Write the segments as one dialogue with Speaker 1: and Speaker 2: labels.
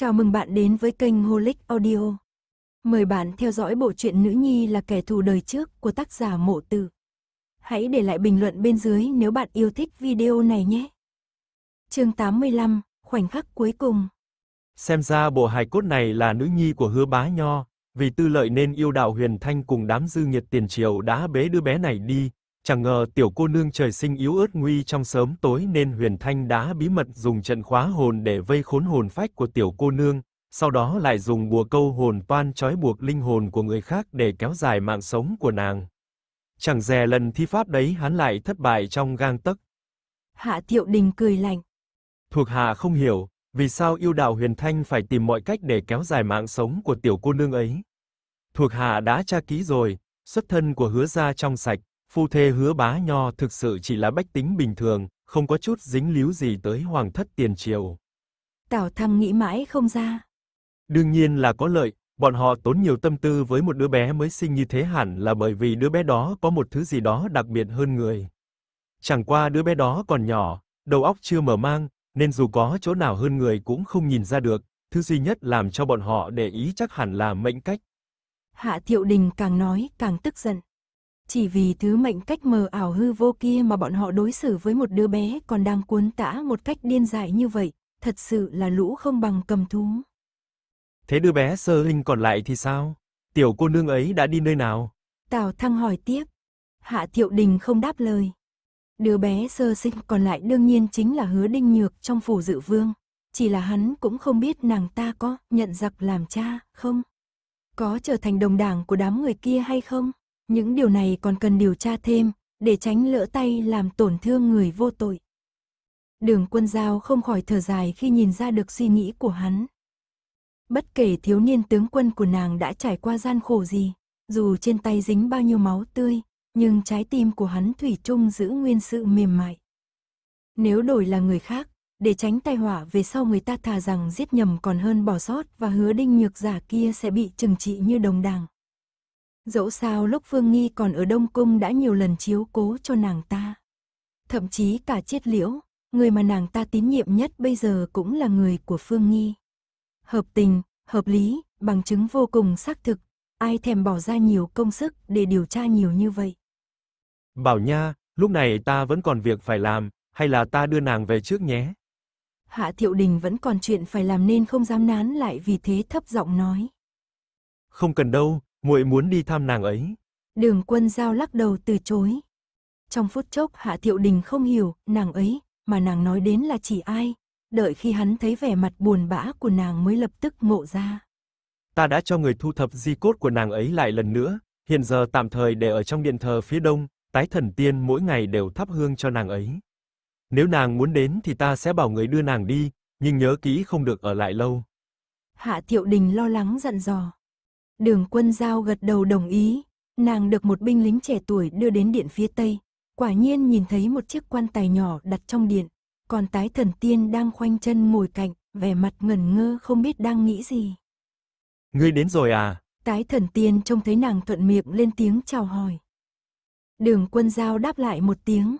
Speaker 1: Chào mừng bạn đến với kênh Holic Audio. Mời bạn theo dõi bộ truyện Nữ Nhi là kẻ thù đời trước của tác giả Mộ Tử. Hãy để lại bình luận bên dưới nếu bạn yêu thích video này nhé. Chương 85, khoảnh khắc cuối cùng.
Speaker 2: Xem ra bộ hài cốt này là nữ nhi của Hứa Bá Nho, vì tư lợi nên yêu đạo Huyền Thanh cùng đám dư nghiệt tiền triều đã bế đứa bé này đi, Chẳng ngờ tiểu cô nương trời sinh yếu ớt nguy trong sớm tối nên Huyền Thanh đã bí mật dùng trận khóa hồn để vây khốn hồn phách của tiểu cô nương, sau đó lại dùng bùa câu hồn toan trói buộc linh hồn của người khác để kéo dài mạng sống của nàng. Chẳng dè lần thi pháp đấy hắn lại thất bại trong gang tấc.
Speaker 1: Hạ Thiệu Đình cười lạnh.
Speaker 2: Thuộc hạ không hiểu, vì sao yêu đạo Huyền Thanh phải tìm mọi cách để kéo dài mạng sống của tiểu cô nương ấy. Thuộc hạ đã tra ký rồi, xuất thân của hứa gia trong sạch, Phu thê hứa bá nho thực sự chỉ là bách tính bình thường, không có chút dính líu gì tới hoàng thất tiền triều.
Speaker 1: Tào Thăng nghĩ mãi không ra.
Speaker 2: Đương nhiên là có lợi, bọn họ tốn nhiều tâm tư với một đứa bé mới sinh như thế hẳn là bởi vì đứa bé đó có một thứ gì đó đặc biệt hơn người. Chẳng qua đứa bé đó còn nhỏ, đầu óc chưa mở mang, nên dù có chỗ nào hơn người cũng không nhìn ra được, thứ duy nhất làm cho bọn họ để ý chắc hẳn là mệnh cách.
Speaker 1: Hạ Thiệu Đình càng nói càng tức giận. Chỉ vì thứ mệnh cách mờ ảo hư vô kia mà bọn họ đối xử với một đứa bé còn đang cuốn tả một cách điên dại như vậy, thật sự là lũ không bằng cầm thú.
Speaker 2: Thế đứa bé sơ linh còn lại thì sao? Tiểu cô nương ấy đã đi nơi nào?
Speaker 1: Tào Thăng hỏi tiếp. Hạ Thiệu Đình không đáp lời. Đứa bé sơ sinh còn lại đương nhiên chính là hứa đinh nhược trong phủ dự vương. Chỉ là hắn cũng không biết nàng ta có nhận giặc làm cha không. Có trở thành đồng đảng của đám người kia hay không? Những điều này còn cần điều tra thêm, để tránh lỡ tay làm tổn thương người vô tội. Đường quân giao không khỏi thở dài khi nhìn ra được suy nghĩ của hắn. Bất kể thiếu niên tướng quân của nàng đã trải qua gian khổ gì, dù trên tay dính bao nhiêu máu tươi, nhưng trái tim của hắn thủy chung giữ nguyên sự mềm mại. Nếu đổi là người khác, để tránh tai họa về sau người ta thà rằng giết nhầm còn hơn bỏ sót và hứa đinh nhược giả kia sẽ bị trừng trị như đồng đảng. Dẫu sao lúc vương Nghi còn ở Đông Cung đã nhiều lần chiếu cố cho nàng ta. Thậm chí cả chiết liễu, người mà nàng ta tín nhiệm nhất bây giờ cũng là người của Phương Nghi. Hợp tình, hợp lý, bằng chứng vô cùng xác thực, ai thèm bỏ ra nhiều công sức để điều tra nhiều như vậy.
Speaker 2: Bảo Nha, lúc này ta vẫn còn việc phải làm, hay là ta đưa nàng về trước nhé?
Speaker 1: Hạ Thiệu Đình vẫn còn chuyện phải làm nên không dám nán lại vì thế thấp giọng nói.
Speaker 2: Không cần đâu, Muội muốn đi thăm nàng ấy.
Speaker 1: Đường quân giao lắc đầu từ chối. Trong phút chốc Hạ Thiệu Đình không hiểu nàng ấy mà nàng nói đến là chỉ ai. Đợi khi hắn thấy vẻ mặt buồn bã của nàng mới lập tức ngộ ra.
Speaker 2: Ta đã cho người thu thập di cốt của nàng ấy lại lần nữa, hiện giờ tạm thời để ở trong điện thờ phía đông, tái thần tiên mỗi ngày đều thắp hương cho nàng ấy. Nếu nàng muốn đến thì ta sẽ bảo người đưa nàng đi, nhưng nhớ kỹ không được ở lại lâu.
Speaker 1: Hạ Thiệu Đình lo lắng dặn dò. Đường quân giao gật đầu đồng ý, nàng được một binh lính trẻ tuổi đưa đến điện phía tây, quả nhiên nhìn thấy một chiếc quan tài nhỏ đặt trong điện, còn tái thần tiên đang khoanh chân ngồi cạnh, vẻ mặt ngẩn ngơ không biết đang nghĩ gì.
Speaker 2: Ngươi đến rồi à?
Speaker 1: Tái thần tiên trông thấy nàng thuận miệng lên tiếng chào hỏi. Đường quân giao đáp lại một tiếng.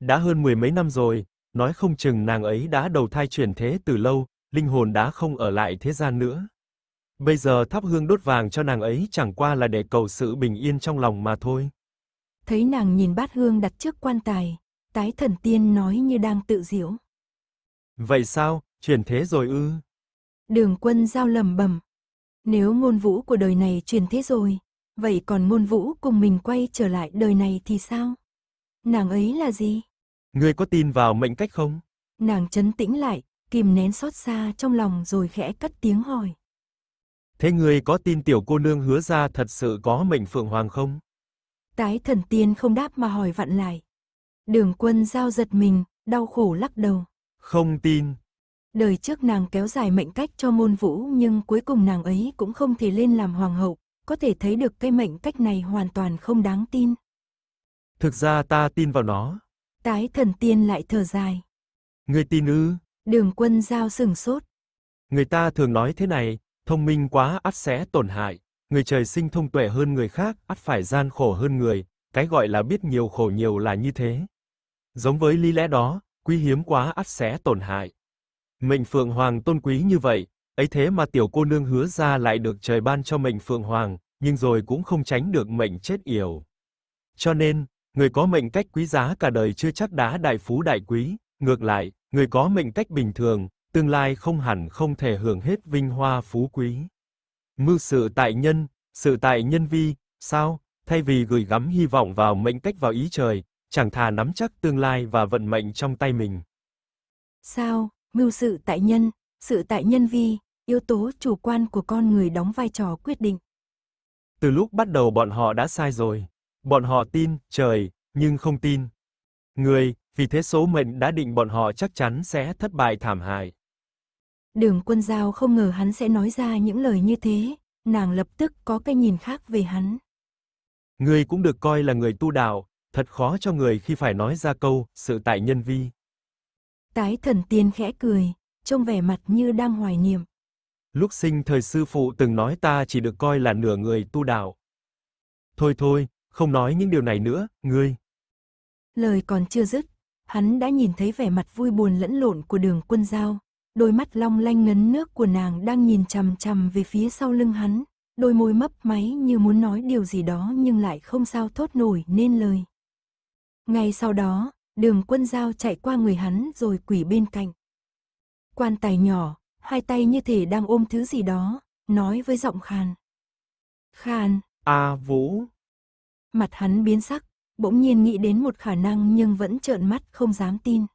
Speaker 2: Đã hơn mười mấy năm rồi, nói không chừng nàng ấy đã đầu thai chuyển thế từ lâu, linh hồn đã không ở lại thế gian nữa. Bây giờ thắp hương đốt vàng cho nàng ấy chẳng qua là để cầu sự bình yên trong lòng mà thôi.
Speaker 1: Thấy nàng nhìn bát hương đặt trước quan tài, tái thần tiên nói như đang tự diễu.
Speaker 2: Vậy sao, chuyển thế rồi ư?
Speaker 1: Đường quân giao lầm bầm Nếu ngôn vũ của đời này chuyển thế rồi, vậy còn ngôn vũ cùng mình quay trở lại đời này thì sao? Nàng ấy là gì?
Speaker 2: Ngươi có tin vào mệnh cách không?
Speaker 1: Nàng chấn tĩnh lại, kìm nén xót xa trong lòng rồi khẽ cất tiếng hỏi.
Speaker 2: Thế ngươi có tin tiểu cô nương hứa ra thật sự có mệnh phượng hoàng không?
Speaker 1: Tái thần tiên không đáp mà hỏi vặn lại. Đường quân giao giật mình, đau khổ lắc đầu.
Speaker 2: Không tin.
Speaker 1: Đời trước nàng kéo dài mệnh cách cho môn vũ nhưng cuối cùng nàng ấy cũng không thể lên làm hoàng hậu. Có thể thấy được cái mệnh cách này hoàn toàn không đáng tin.
Speaker 2: Thực ra ta tin vào nó.
Speaker 1: Tái thần tiên lại thở dài.
Speaker 2: người tin ư?
Speaker 1: Đường quân giao sừng sốt.
Speaker 2: Người ta thường nói thế này, thông minh quá ắt sẽ tổn hại, người trời sinh thông tuệ hơn người khác ắt phải gian khổ hơn người, cái gọi là biết nhiều khổ nhiều là như thế. Giống với lý lẽ đó, quý hiếm quá ắt sẽ tổn hại. Mệnh Phượng Hoàng tôn quý như vậy, ấy thế mà tiểu cô nương hứa ra lại được trời ban cho mệnh Phượng Hoàng, nhưng rồi cũng không tránh được mệnh chết yểu. Cho nên, người có mệnh cách quý giá cả đời chưa chắc đã đại phú đại quý, ngược lại, người có mệnh cách bình thường, tương lai không hẳn không thể hưởng hết vinh hoa phú quý. Mưu sự tại nhân, sự tại nhân vi, sao, thay vì gửi gắm hy vọng vào mệnh cách vào ý trời, chẳng thà nắm chắc tương lai và vận mệnh trong tay mình.
Speaker 1: Sao, mưu sự tại nhân, sự tại nhân vi, yếu tố chủ quan của con người đóng vai trò quyết định.
Speaker 2: Từ lúc bắt đầu bọn họ đã sai rồi. Bọn họ tin trời, nhưng không tin người, vì thế số mệnh đã định bọn họ chắc chắn sẽ thất bại thảm hại.
Speaker 1: Đường quân giao không ngờ hắn sẽ nói ra những lời như thế, nàng lập tức có cái nhìn khác về hắn.
Speaker 2: người cũng được coi là người tu đạo, thật khó cho người khi phải nói ra câu sự tại nhân vi.
Speaker 1: Tái thần tiên khẽ cười, trông vẻ mặt như đang hoài niệm.
Speaker 2: Lúc sinh thời sư phụ từng nói ta chỉ được coi là nửa người tu đạo. Thôi thôi, không nói những điều này nữa, ngươi.
Speaker 1: Lời còn chưa dứt, hắn đã nhìn thấy vẻ mặt vui buồn lẫn lộn của đường quân giao, đôi mắt long lanh ngấn nước của nàng đang nhìn chằm chằm về phía sau lưng hắn, đôi môi mấp máy như muốn nói điều gì đó nhưng lại không sao thốt nổi nên lời. Ngay sau đó, đường quân dao chạy qua người hắn rồi quỷ bên cạnh. Quan tài nhỏ, hai tay như thể đang ôm thứ gì đó, nói với giọng khàn. Khàn.
Speaker 2: À vũ.
Speaker 1: Mặt hắn biến sắc, bỗng nhiên nghĩ đến một khả năng nhưng vẫn trợn mắt không dám tin.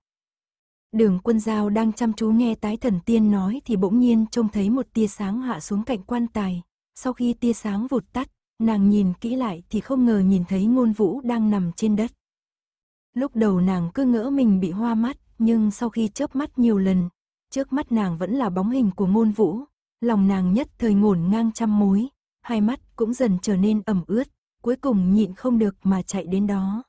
Speaker 1: Đường quân giao đang chăm chú nghe tái thần tiên nói thì bỗng nhiên trông thấy một tia sáng hạ xuống cạnh quan tài. Sau khi tia sáng vụt tắt, nàng nhìn kỹ lại thì không ngờ nhìn thấy ngôn vũ đang nằm trên đất. Lúc đầu nàng cứ ngỡ mình bị hoa mắt, nhưng sau khi chớp mắt nhiều lần, trước mắt nàng vẫn là bóng hình của ngôn vũ. Lòng nàng nhất thời ngổn ngang trăm mối, hai mắt cũng dần trở nên ẩm ướt, cuối cùng nhịn không được mà chạy đến đó.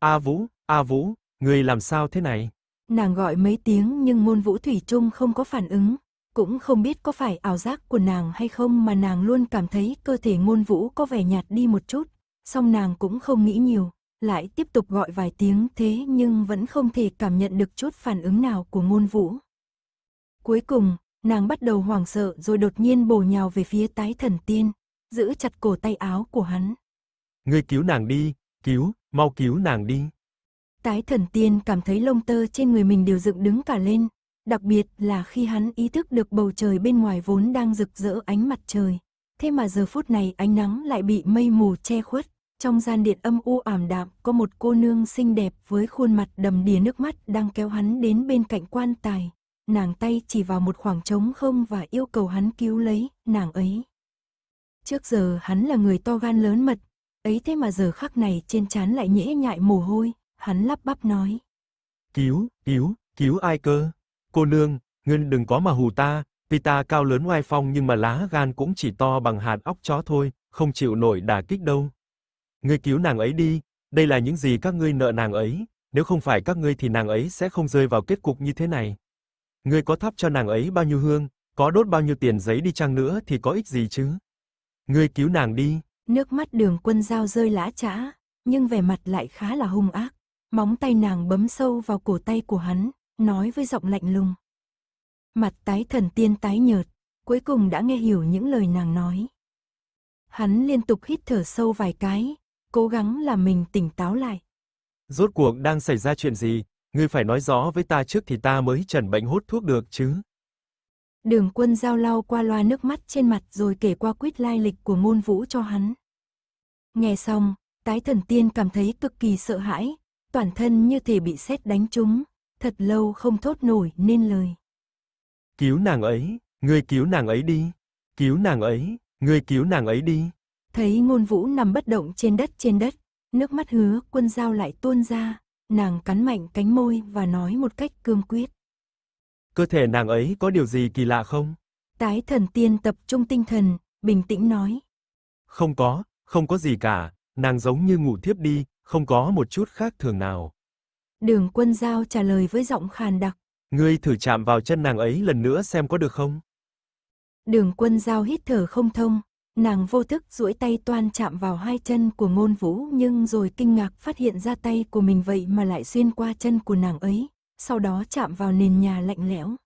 Speaker 2: A Vũ, A Vũ, người làm sao thế này?
Speaker 1: Nàng gọi mấy tiếng nhưng ngôn vũ thủy chung không có phản ứng. Cũng không biết có phải ảo giác của nàng hay không mà nàng luôn cảm thấy cơ thể ngôn vũ có vẻ nhạt đi một chút. Song nàng cũng không nghĩ nhiều, lại tiếp tục gọi vài tiếng thế nhưng vẫn không thể cảm nhận được chút phản ứng nào của ngôn vũ. Cuối cùng, nàng bắt đầu hoảng sợ rồi đột nhiên bổ nhào về phía tái thần tiên, giữ chặt cổ tay áo của hắn.
Speaker 2: người cứu nàng đi, cứu, mau cứu nàng đi.
Speaker 1: Tái thần tiên cảm thấy lông tơ trên người mình đều dựng đứng cả lên, đặc biệt là khi hắn ý thức được bầu trời bên ngoài vốn đang rực rỡ ánh mặt trời. Thế mà giờ phút này ánh nắng lại bị mây mù che khuất, trong gian điện âm u ảm đạm có một cô nương xinh đẹp với khuôn mặt đầm đìa nước mắt đang kéo hắn đến bên cạnh quan tài. Nàng tay chỉ vào một khoảng trống không và yêu cầu hắn cứu lấy nàng ấy. Trước giờ hắn là người to gan lớn mật, ấy thế mà giờ khắc này trên trán lại nhễ nhại mồ hôi, Hắn lắp bắp nói.
Speaker 2: Cứu, cứu, cứu ai cơ? Cô nương, ngươi đừng có mà hù ta, vì ta cao lớn oai phong nhưng mà lá gan cũng chỉ to bằng hạt óc chó thôi, không chịu nổi đả kích đâu. Ngươi cứu nàng ấy đi, đây là những gì các ngươi nợ nàng ấy, nếu không phải các ngươi thì nàng ấy sẽ không rơi vào kết cục như thế này. Ngươi có thắp cho nàng ấy bao nhiêu hương, có đốt bao nhiêu tiền giấy đi chăng nữa thì có ích gì chứ? Ngươi cứu nàng đi.
Speaker 1: Nước mắt Đường Quân Dao rơi lã chã, nhưng vẻ mặt lại khá là hung ác. Móng tay nàng bấm sâu vào cổ tay của hắn, nói với giọng lạnh lùng. Mặt tái thần tiên tái nhợt, cuối cùng đã nghe hiểu những lời nàng nói. Hắn liên tục hít thở sâu vài cái, cố gắng làm mình tỉnh táo lại.
Speaker 2: Rốt cuộc đang xảy ra chuyện gì, ngươi phải nói rõ với ta trước thì ta mới trần bệnh hút thuốc được chứ.
Speaker 1: Đường quân giao lau qua loa nước mắt trên mặt rồi kể qua quýt lai lịch của môn vũ cho hắn. Nghe xong, tái thần tiên cảm thấy cực kỳ sợ hãi, toàn thân như thể bị sét đánh trúng, thật lâu không thốt nổi nên lời.
Speaker 2: Cứu nàng ấy, người cứu nàng ấy đi, cứu nàng ấy, người cứu nàng ấy đi.
Speaker 1: Thấy ngôn vũ nằm bất động trên đất trên đất, nước mắt hứa quân dao lại tuôn ra, nàng cắn mạnh cánh môi và nói một cách cương quyết.
Speaker 2: Cơ thể nàng ấy có điều gì kỳ lạ không?
Speaker 1: Tái thần tiên tập trung tinh thần, bình tĩnh nói.
Speaker 2: Không có, không có gì cả, nàng giống như ngủ thiếp đi, không có một chút khác thường nào.
Speaker 1: Đường quân giao trả lời với giọng khàn đặc.
Speaker 2: Ngươi thử chạm vào chân nàng ấy lần nữa xem có được không?
Speaker 1: Đường quân giao hít thở không thông, nàng vô thức duỗi tay toan chạm vào hai chân của ngôn vũ nhưng rồi kinh ngạc phát hiện ra tay của mình vậy mà lại xuyên qua chân của nàng ấy, sau đó chạm vào nền nhà lạnh lẽo.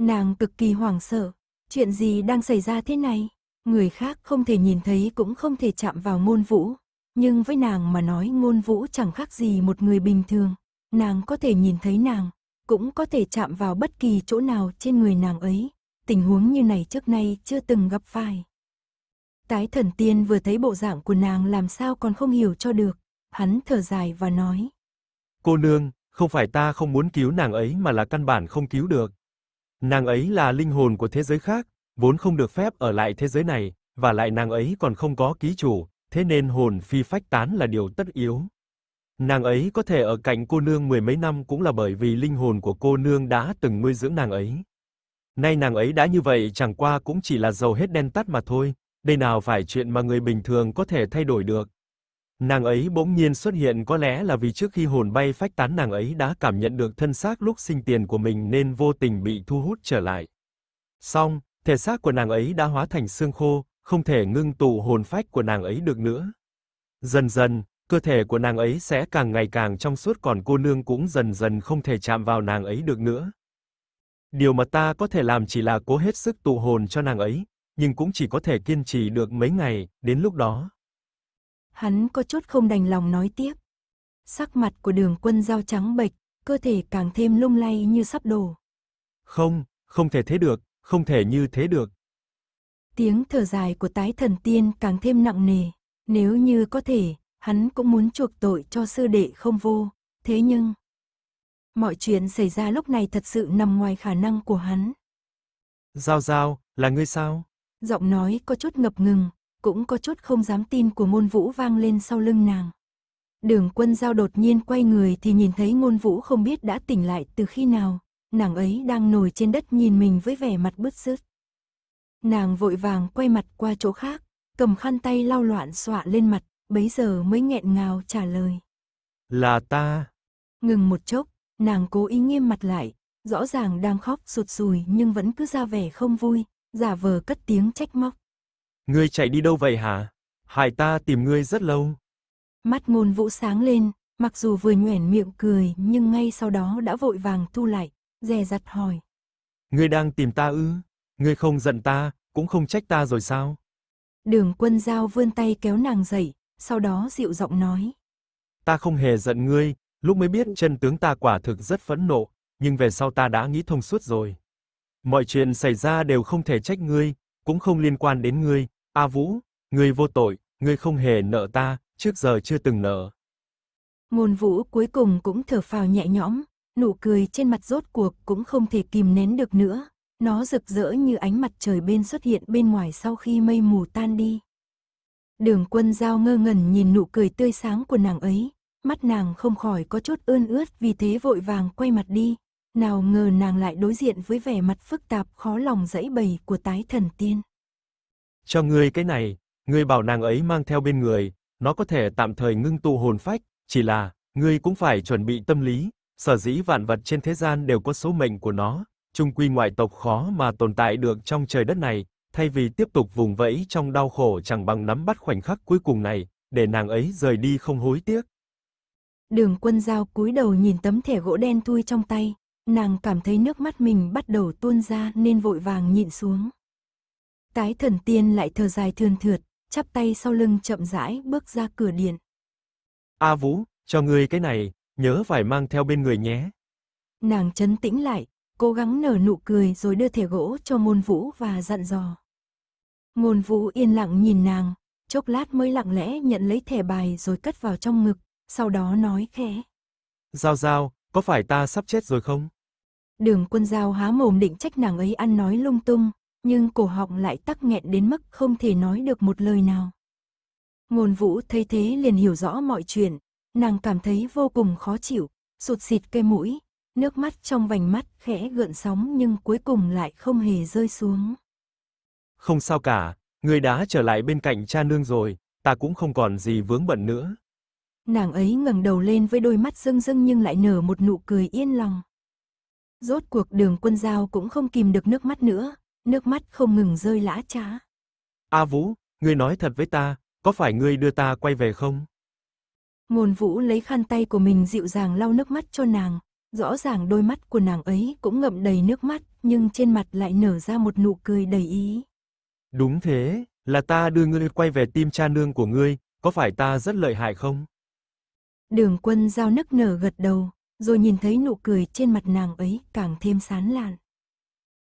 Speaker 1: Nàng cực kỳ hoảng sợ, chuyện gì đang xảy ra thế này? Người khác không thể nhìn thấy cũng không thể chạm vào ngôn vũ, nhưng với nàng mà nói ngôn vũ chẳng khác gì một người bình thường. Nàng có thể nhìn thấy nàng, cũng có thể chạm vào bất kỳ chỗ nào trên người nàng ấy. Tình huống như này trước nay chưa từng gặp phải. Tái thần tiên vừa thấy bộ dạng của nàng làm sao còn không hiểu cho được. Hắn thở dài và nói.
Speaker 2: Cô nương, không phải ta không muốn cứu nàng ấy mà là căn bản không cứu được. Nàng ấy là linh hồn của thế giới khác, vốn không được phép ở lại thế giới này, và lại nàng ấy còn không có ký chủ, thế nên hồn phi phách tán là điều tất yếu. Nàng ấy có thể ở cạnh cô nương mười mấy năm cũng là bởi vì linh hồn của cô nương đã từng nuôi dưỡng nàng ấy. Nay nàng ấy đã như vậy chẳng qua cũng chỉ là dầu hết đen tắt mà thôi, đây nào phải chuyện mà người bình thường có thể thay đổi được. Nàng ấy bỗng nhiên xuất hiện có lẽ là vì trước khi hồn bay phách tán nàng ấy đã cảm nhận được thân xác lúc sinh tiền của mình nên vô tình bị thu hút trở lại. Xong, thể xác của nàng ấy đã hóa thành xương khô, không thể ngưng tụ hồn phách của nàng ấy được nữa. Dần dần, cơ thể của nàng ấy sẽ càng ngày càng trong suốt còn cô nương cũng dần dần không thể chạm vào nàng ấy được nữa. Điều mà ta có thể làm chỉ là cố hết sức tụ hồn cho nàng ấy, nhưng cũng chỉ có thể kiên trì được mấy ngày, đến lúc đó.
Speaker 1: Hắn có chút không đành lòng nói tiếp. Sắc mặt của đường quân dao trắng bệch, cơ thể càng thêm lung lay như sắp đổ.
Speaker 2: Không, không thể thế được, không thể như thế được,
Speaker 1: Tiếng thở dài của tái thần tiên càng thêm nặng nề. Nếu như có thể, hắn cũng muốn chuộc tội cho sư đệ không vô. Thế nhưng, mọi chuyện xảy ra lúc này thật sự nằm ngoài khả năng của hắn.
Speaker 2: Giao giao, là ngươi sao?
Speaker 1: Giọng nói có chút ngập ngừng, cũng có chút không dám tin của ngôn vũ vang lên sau lưng nàng. Đường quân giao đột nhiên quay người thì nhìn thấy ngôn vũ không biết đã tỉnh lại từ khi nào, nàng ấy đang ngồi trên đất nhìn mình với vẻ mặt bứt rứt. Nàng vội vàng quay mặt qua chỗ khác, cầm khăn tay lau loạn xọa lên mặt, bấy giờ mới nghẹn ngào trả lời.
Speaker 2: Là ta.
Speaker 1: Ngừng một chốc, nàng cố ý nghiêm mặt lại, rõ ràng đang khóc sụt sùi nhưng vẫn cứ ra vẻ không vui, giả vờ cất tiếng trách móc.
Speaker 2: Ngươi chạy đi đâu vậy hả? Hải ta tìm ngươi rất lâu.
Speaker 1: Mắt ngôn vũ sáng lên, mặc dù vừa nhoẻn miệng cười nhưng ngay sau đó đã vội vàng thu lại, dè dặt hỏi.
Speaker 2: Ngươi đang tìm ta ư? Ngươi không giận ta, cũng không trách ta rồi sao?
Speaker 1: Đường quân giao vươn tay kéo nàng dậy, sau đó dịu giọng nói.
Speaker 2: Ta không hề giận ngươi, lúc mới biết chân tướng ta quả thực rất phẫn nộ, nhưng về sau ta đã nghĩ thông suốt rồi. Mọi chuyện xảy ra đều không thể trách ngươi, cũng không liên quan đến ngươi, A Vũ, ngươi vô tội, ngươi không hề nợ ta, trước giờ chưa từng nợ.
Speaker 1: Ngôn Vũ cuối cùng cũng thở phào nhẹ nhõm, nụ cười trên mặt rốt cuộc cũng không thể kìm nén được nữa. Nó rực rỡ như ánh mặt trời bên xuất hiện bên ngoài sau khi mây mù tan đi. Đường quân giao ngơ ngẩn nhìn nụ cười tươi sáng của nàng ấy, mắt nàng không khỏi có chút ươn ướt vì thế vội vàng quay mặt đi, nào ngờ nàng lại đối diện với vẻ mặt phức tạp khó lòng dẫy bầy của tái thần tiên.
Speaker 2: Cho ngươi cái này, ngươi bảo nàng ấy mang theo bên người, nó có thể tạm thời ngưng tụ hồn phách, chỉ là, ngươi cũng phải chuẩn bị tâm lý, sở dĩ vạn vật trên thế gian đều có số mệnh của nó, chung quy ngoại tộc khó mà tồn tại được trong trời đất này, thay vì tiếp tục vùng vẫy trong đau khổ chẳng bằng nắm bắt khoảnh khắc cuối cùng này, để nàng ấy rời đi không hối tiếc.
Speaker 1: Đường quân dao cúi đầu nhìn tấm thẻ gỗ đen thui trong tay, nàng cảm thấy nước mắt mình bắt đầu tuôn ra nên vội vàng nhịn xuống. Tái thần tiên lại thở dài thương thượt, chắp tay sau lưng chậm rãi bước ra cửa điện.
Speaker 2: A Vũ, cho ngươi cái này, nhớ phải mang theo bên người nhé.
Speaker 1: Nàng chấn tĩnh lại, cố gắng nở nụ cười rồi đưa thẻ gỗ cho ngôn vũ và dặn dò. Ngôn vũ yên lặng nhìn nàng, chốc lát mới lặng lẽ nhận lấy thẻ bài rồi cất vào trong ngực, sau đó nói khẽ.
Speaker 2: Giao giao, có phải ta sắp chết rồi không?
Speaker 1: Đường quân giao há mồm định trách nàng ấy ăn nói lung tung, nhưng cổ họng lại tắc nghẹn đến mức không thể nói được một lời nào. Ngôn vũ thấy thế liền hiểu rõ mọi chuyện, nàng cảm thấy vô cùng khó chịu, sụt xịt cây mũi, nước mắt trong vành mắt khẽ gợn sóng nhưng cuối cùng lại không hề rơi xuống.
Speaker 2: Không sao cả, người đã trở lại bên cạnh cha nương rồi, ta cũng không còn gì vướng bận nữa.
Speaker 1: Nàng ấy ngẩng đầu lên với đôi mắt rưng rưng nhưng lại nở một nụ cười yên lòng. Rốt cuộc đường quân giao cũng không kìm được nước mắt nữa, nước mắt không ngừng rơi lã trá.
Speaker 2: A Vũ, ngươi nói thật với ta, có phải ngươi đưa ta quay về không?
Speaker 1: Ngôn Vũ lấy khăn tay của mình dịu dàng lau nước mắt cho nàng, Rõ ràng đôi mắt của nàng ấy cũng ngậm đầy nước mắt, nhưng trên mặt lại nở ra một nụ cười đầy ý.
Speaker 2: Đúng thế, là ta đưa ngươi quay về tim cha nương của ngươi, có phải ta rất lợi hại không?
Speaker 1: Đường quân giao nức nở gật đầu, rồi nhìn thấy nụ cười trên mặt nàng ấy càng thêm sán lạn.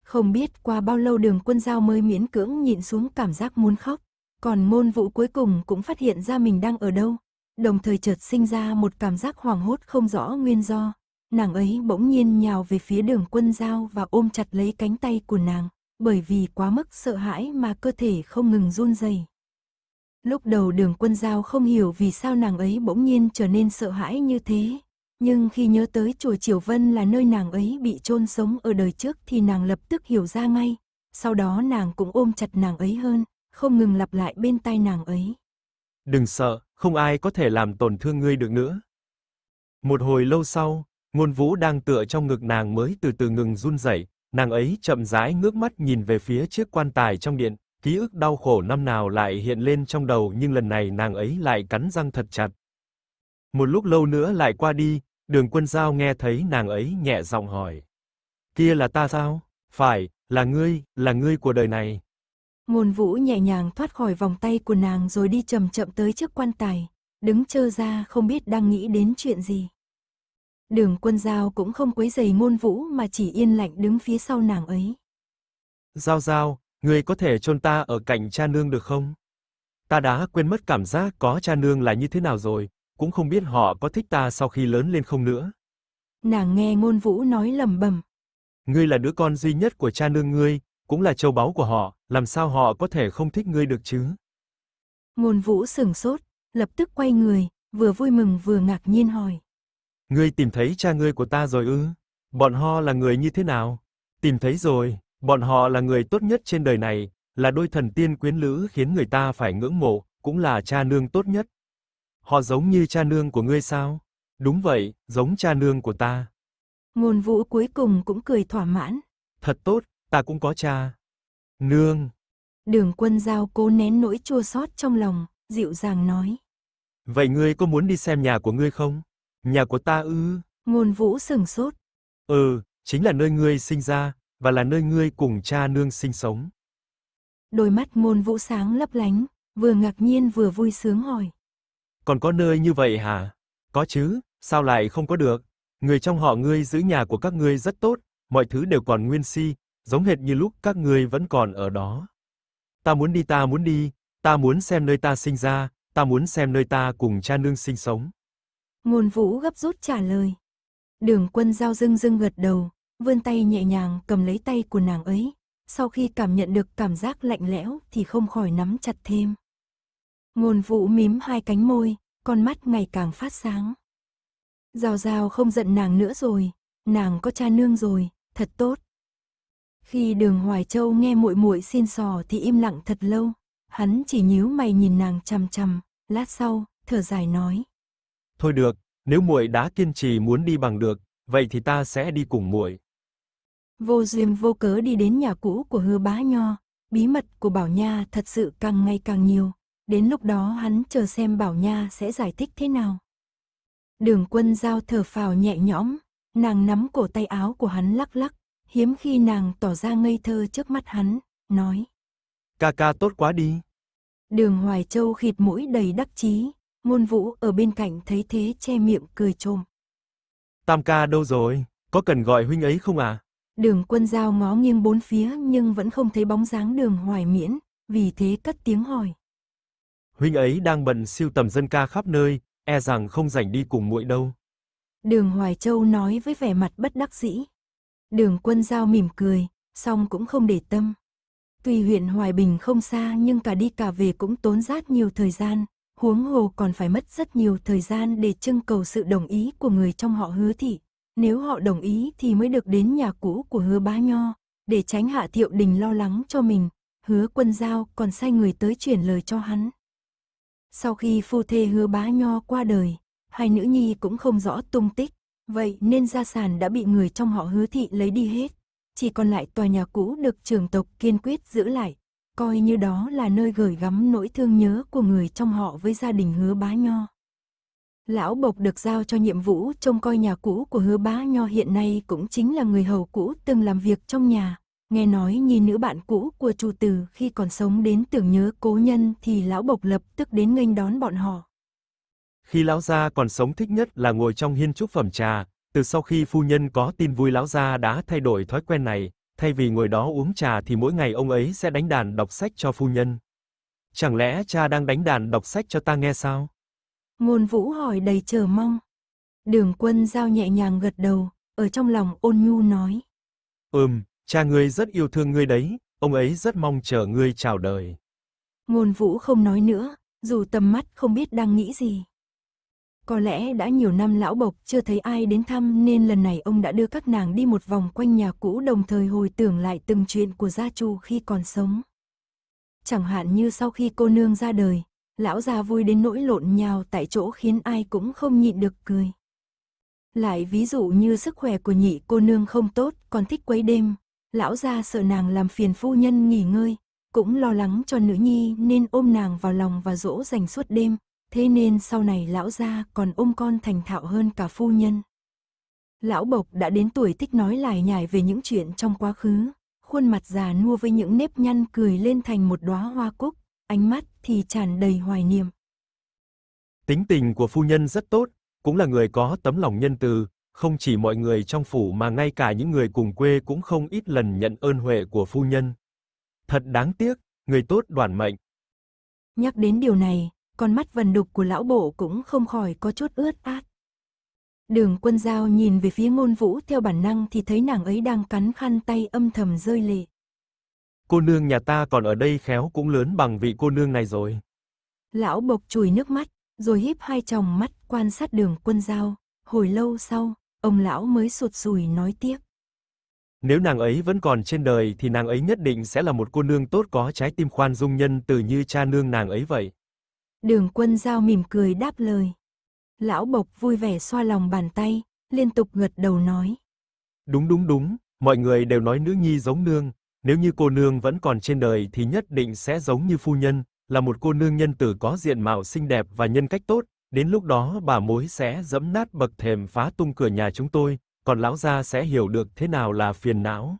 Speaker 1: Không biết qua bao lâu đường quân giao mới miễn cưỡng nhịn xuống cảm giác muốn khóc, còn môn vũ cuối cùng cũng phát hiện ra mình đang ở đâu, đồng thời chợt sinh ra một cảm giác hoảng hốt không rõ nguyên do, nàng ấy bỗng nhiên nhào về phía đường quân giao và ôm chặt lấy cánh tay của nàng, bởi vì quá mức sợ hãi mà cơ thể không ngừng run rẩy. Lúc đầu đường quân giao không hiểu vì sao nàng ấy bỗng nhiên trở nên sợ hãi như thế. Nhưng khi nhớ tới chùa Triều Vân là nơi nàng ấy bị chôn sống ở đời trước thì nàng lập tức hiểu ra ngay. Sau đó nàng cũng ôm chặt nàng ấy hơn, không ngừng lặp lại bên tai nàng ấy.
Speaker 2: Đừng sợ, không ai có thể làm tổn thương ngươi được nữa. Một hồi lâu sau, Ngôn Vũ đang tựa trong ngực nàng mới từ từ ngừng run rẩy, nàng ấy chậm rãi ngước mắt nhìn về phía chiếc quan tài trong điện, ký ức đau khổ năm nào lại hiện lên trong đầu nhưng lần này nàng ấy lại cắn răng thật chặt. Một lúc lâu nữa lại qua đi, Đường Quân Giao nghe thấy nàng ấy nhẹ giọng hỏi: "Kia là ta sao? Phải, là ngươi, là ngươi của đời này."
Speaker 1: Ngôn Vũ nhẹ nhàng thoát khỏi vòng tay của nàng rồi đi chậm chậm tới chiếc quan tài, đứng chơ ra không biết đang nghĩ đến chuyện gì. Đường quân giao cũng không quấy giày ngôn vũ mà chỉ yên lạnh đứng phía sau nàng ấy.
Speaker 2: Giao giao, người có thể chôn ta ở cạnh cha nương được không? Ta đã quên mất cảm giác có cha nương là như thế nào rồi, cũng không biết họ có thích ta sau khi lớn lên không nữa.
Speaker 1: Nàng nghe ngôn vũ nói lầm bầm.
Speaker 2: Ngươi là đứa con duy nhất của cha nương ngươi, cũng là châu báu của họ, làm sao họ có thể không thích ngươi được chứ?
Speaker 1: Ngôn vũ sừng sốt, lập tức quay người, vừa vui mừng vừa ngạc nhiên hỏi.
Speaker 2: Ngươi tìm thấy cha ngươi của ta rồi ư? Bọn họ là người như thế nào? Tìm thấy rồi, bọn họ là người tốt nhất trên đời này, là đôi thần tiên quyến lữ khiến người ta phải ngưỡng mộ, cũng là cha nương tốt nhất. Họ giống như cha nương của ngươi sao? Đúng vậy, giống cha nương của ta.
Speaker 1: Ngôn Vũ cuối cùng cũng cười thỏa mãn.
Speaker 2: Thật tốt, ta cũng có cha. Nương.
Speaker 1: Đường Quân Giao cố nén nỗi chua xót trong lòng, dịu dàng nói.
Speaker 2: Vậy ngươi có muốn đi xem nhà của ngươi không? Nhà của ta ư?
Speaker 1: Ngôn Vũ sừng sốt.
Speaker 2: Ừ, chính là nơi ngươi sinh ra và là nơi ngươi cùng cha nương sinh sống.
Speaker 1: Đôi mắt Ngôn Vũ sáng lấp lánh, vừa ngạc nhiên vừa vui sướng hỏi.
Speaker 2: Còn có nơi như vậy hả? Có chứ, sao lại không có được? Người trong họ ngươi giữ nhà của các ngươi rất tốt, mọi thứ đều còn nguyên si, giống hệt như lúc các ngươi vẫn còn ở đó. Ta muốn đi, ta muốn đi, ta muốn xem nơi ta sinh ra, ta muốn xem nơi ta cùng cha nương sinh sống.
Speaker 1: Ngôn vũ gấp rút trả lời. Đường quân giao dưng dưng gật đầu, vươn tay nhẹ nhàng cầm lấy tay của nàng ấy. Sau khi cảm nhận được cảm giác lạnh lẽo thì không khỏi nắm chặt thêm. Ngôn vũ mím hai cánh môi, con mắt ngày càng phát sáng. Giao giao không giận nàng nữa rồi, nàng có cha nương rồi, thật tốt. Khi đường Hoài Châu nghe muội muội xin sò thì im lặng thật lâu, hắn chỉ nhíu mày nhìn nàng chằm chằm, lát sau, thở dài nói.
Speaker 2: Thôi được, nếu muội đã kiên trì muốn đi bằng được, vậy thì ta sẽ đi cùng muội.
Speaker 1: Vô duyên vô cớ đi đến nhà cũ của Hứa Bá Nho, bí mật của Bảo Nha thật sự càng ngày càng nhiều, đến lúc đó hắn chờ xem Bảo Nha sẽ giải thích thế nào. Đường Quân giao thở phào nhẹ nhõm, nàng nắm cổ tay áo của hắn lắc lắc, hiếm khi nàng tỏ ra ngây thơ trước mắt hắn, nói:
Speaker 2: "Ca ca tốt quá đi."
Speaker 1: Đường Hoài Châu khịt mũi đầy đắc chí, Ngôn vũ ở bên cạnh thấy thế che miệng cười trồm.
Speaker 2: Tam ca đâu rồi? Có cần gọi huynh ấy không à?
Speaker 1: Đường quân giao ngó nghiêng bốn phía nhưng vẫn không thấy bóng dáng đường hoài miễn, vì thế cất tiếng hỏi.
Speaker 2: Huynh ấy đang bận siêu tầm dân ca khắp nơi, e rằng không rảnh đi cùng muội đâu.
Speaker 1: Đường Hoài Châu nói với vẻ mặt bất đắc dĩ. Đường quân giao mỉm cười, song cũng không để tâm. Tuy huyện Hoài Bình không xa nhưng cả đi cả về cũng tốn rát nhiều thời gian, huống hồ còn phải mất rất nhiều thời gian để trưng cầu sự đồng ý của người trong họ hứa thị. Nếu họ đồng ý thì mới được đến nhà cũ của hứa bá nho, để tránh hạ thiệu đình lo lắng cho mình, hứa quân giao còn sai người tới chuyển lời cho hắn. Sau khi phu thê hứa bá nho qua đời, hai nữ nhi cũng không rõ tung tích, vậy nên gia sản đã bị người trong họ hứa thị lấy đi hết. Chỉ còn lại tòa nhà cũ được trường tộc kiên quyết giữ lại, coi như đó là nơi gửi gắm nỗi thương nhớ của người trong họ với gia đình hứa bá nho. Lão Bộc được giao cho nhiệm vụ trông coi nhà cũ của hứa bá nho hiện nay cũng chính là người hầu cũ từng làm việc trong nhà. Nghe nói nhi nữ bạn cũ của chủ tử khi còn sống đến tưởng nhớ cố nhân thì lão Bộc lập tức đến nghênh đón bọn họ.
Speaker 2: Khi lão gia còn sống thích nhất là ngồi trong hiên trúc phẩm trà, từ sau khi phu nhân có tin vui lão gia đã thay đổi thói quen này, thay vì ngồi đó uống trà thì mỗi ngày ông ấy sẽ đánh đàn đọc sách cho phu nhân. Chẳng lẽ cha đang đánh đàn đọc sách cho ta nghe sao?
Speaker 1: Ngôn vũ hỏi đầy chờ mong. Đường quân giao nhẹ nhàng gật đầu, ở trong lòng ôn nhu nói.
Speaker 2: Ừm, cha ngươi rất yêu thương ngươi đấy, ông ấy rất mong chờ ngươi chào đời.
Speaker 1: Ngôn vũ không nói nữa, dù tầm mắt không biết đang nghĩ gì. Có lẽ đã nhiều năm lão bộc chưa thấy ai đến thăm nên lần này ông đã đưa các nàng đi một vòng quanh nhà cũ đồng thời hồi tưởng lại từng chuyện của gia chu khi còn sống. Chẳng hạn như sau khi cô nương ra đời, lão già vui đến nỗi lộn nhào tại chỗ khiến ai cũng không nhịn được cười. Lại ví dụ như sức khỏe của nhị cô nương không tốt, còn thích quấy đêm, lão già sợ nàng làm phiền phu nhân nghỉ ngơi, cũng lo lắng cho nữ nhi nên ôm nàng vào lòng và dỗ dành suốt đêm, thế nên sau này lão gia còn ôm con thành thạo hơn cả phu nhân. Lão Bộc đã đến tuổi thích nói lải nhải về những chuyện trong quá khứ, khuôn mặt già nua với những nếp nhăn cười lên thành một đóa hoa cúc, ánh mắt thì tràn đầy hoài niệm.
Speaker 2: Tính tình của phu nhân rất tốt, cũng là người có tấm lòng nhân từ, không chỉ mọi người trong phủ mà ngay cả những người cùng quê cũng không ít lần nhận ơn huệ của phu nhân. Thật đáng tiếc, người tốt đoàn mệnh.
Speaker 1: Nhắc đến điều này, con mắt vần đục của lão bộ cũng không khỏi có chút ướt át. Đường quân giao nhìn về phía ngôn vũ theo bản năng thì thấy nàng ấy đang cắn khăn tay âm thầm rơi lệ.
Speaker 2: Cô nương nhà ta còn ở đây khéo cũng lớn bằng vị cô nương này rồi.
Speaker 1: Lão bộc chùi nước mắt, rồi híp hai tròng mắt quan sát đường quân giao. Hồi lâu sau, ông lão mới sụt sùi nói tiếp.
Speaker 2: Nếu nàng ấy vẫn còn trên đời thì nàng ấy nhất định sẽ là một cô nương tốt có trái tim khoan dung nhân từ như cha nương nàng ấy vậy.
Speaker 1: Đường quân giao mỉm cười đáp lời. Lão Bộc vui vẻ xoa lòng bàn tay, liên tục gật đầu nói.
Speaker 2: Đúng đúng đúng, mọi người đều nói nữ nhi giống nương, nếu như cô nương vẫn còn trên đời thì nhất định sẽ giống như phu nhân, là một cô nương nhân tử có diện mạo xinh đẹp và nhân cách tốt, đến lúc đó bà mối sẽ dẫm nát bậc thềm phá tung cửa nhà chúng tôi, còn lão gia sẽ hiểu được thế nào là phiền não.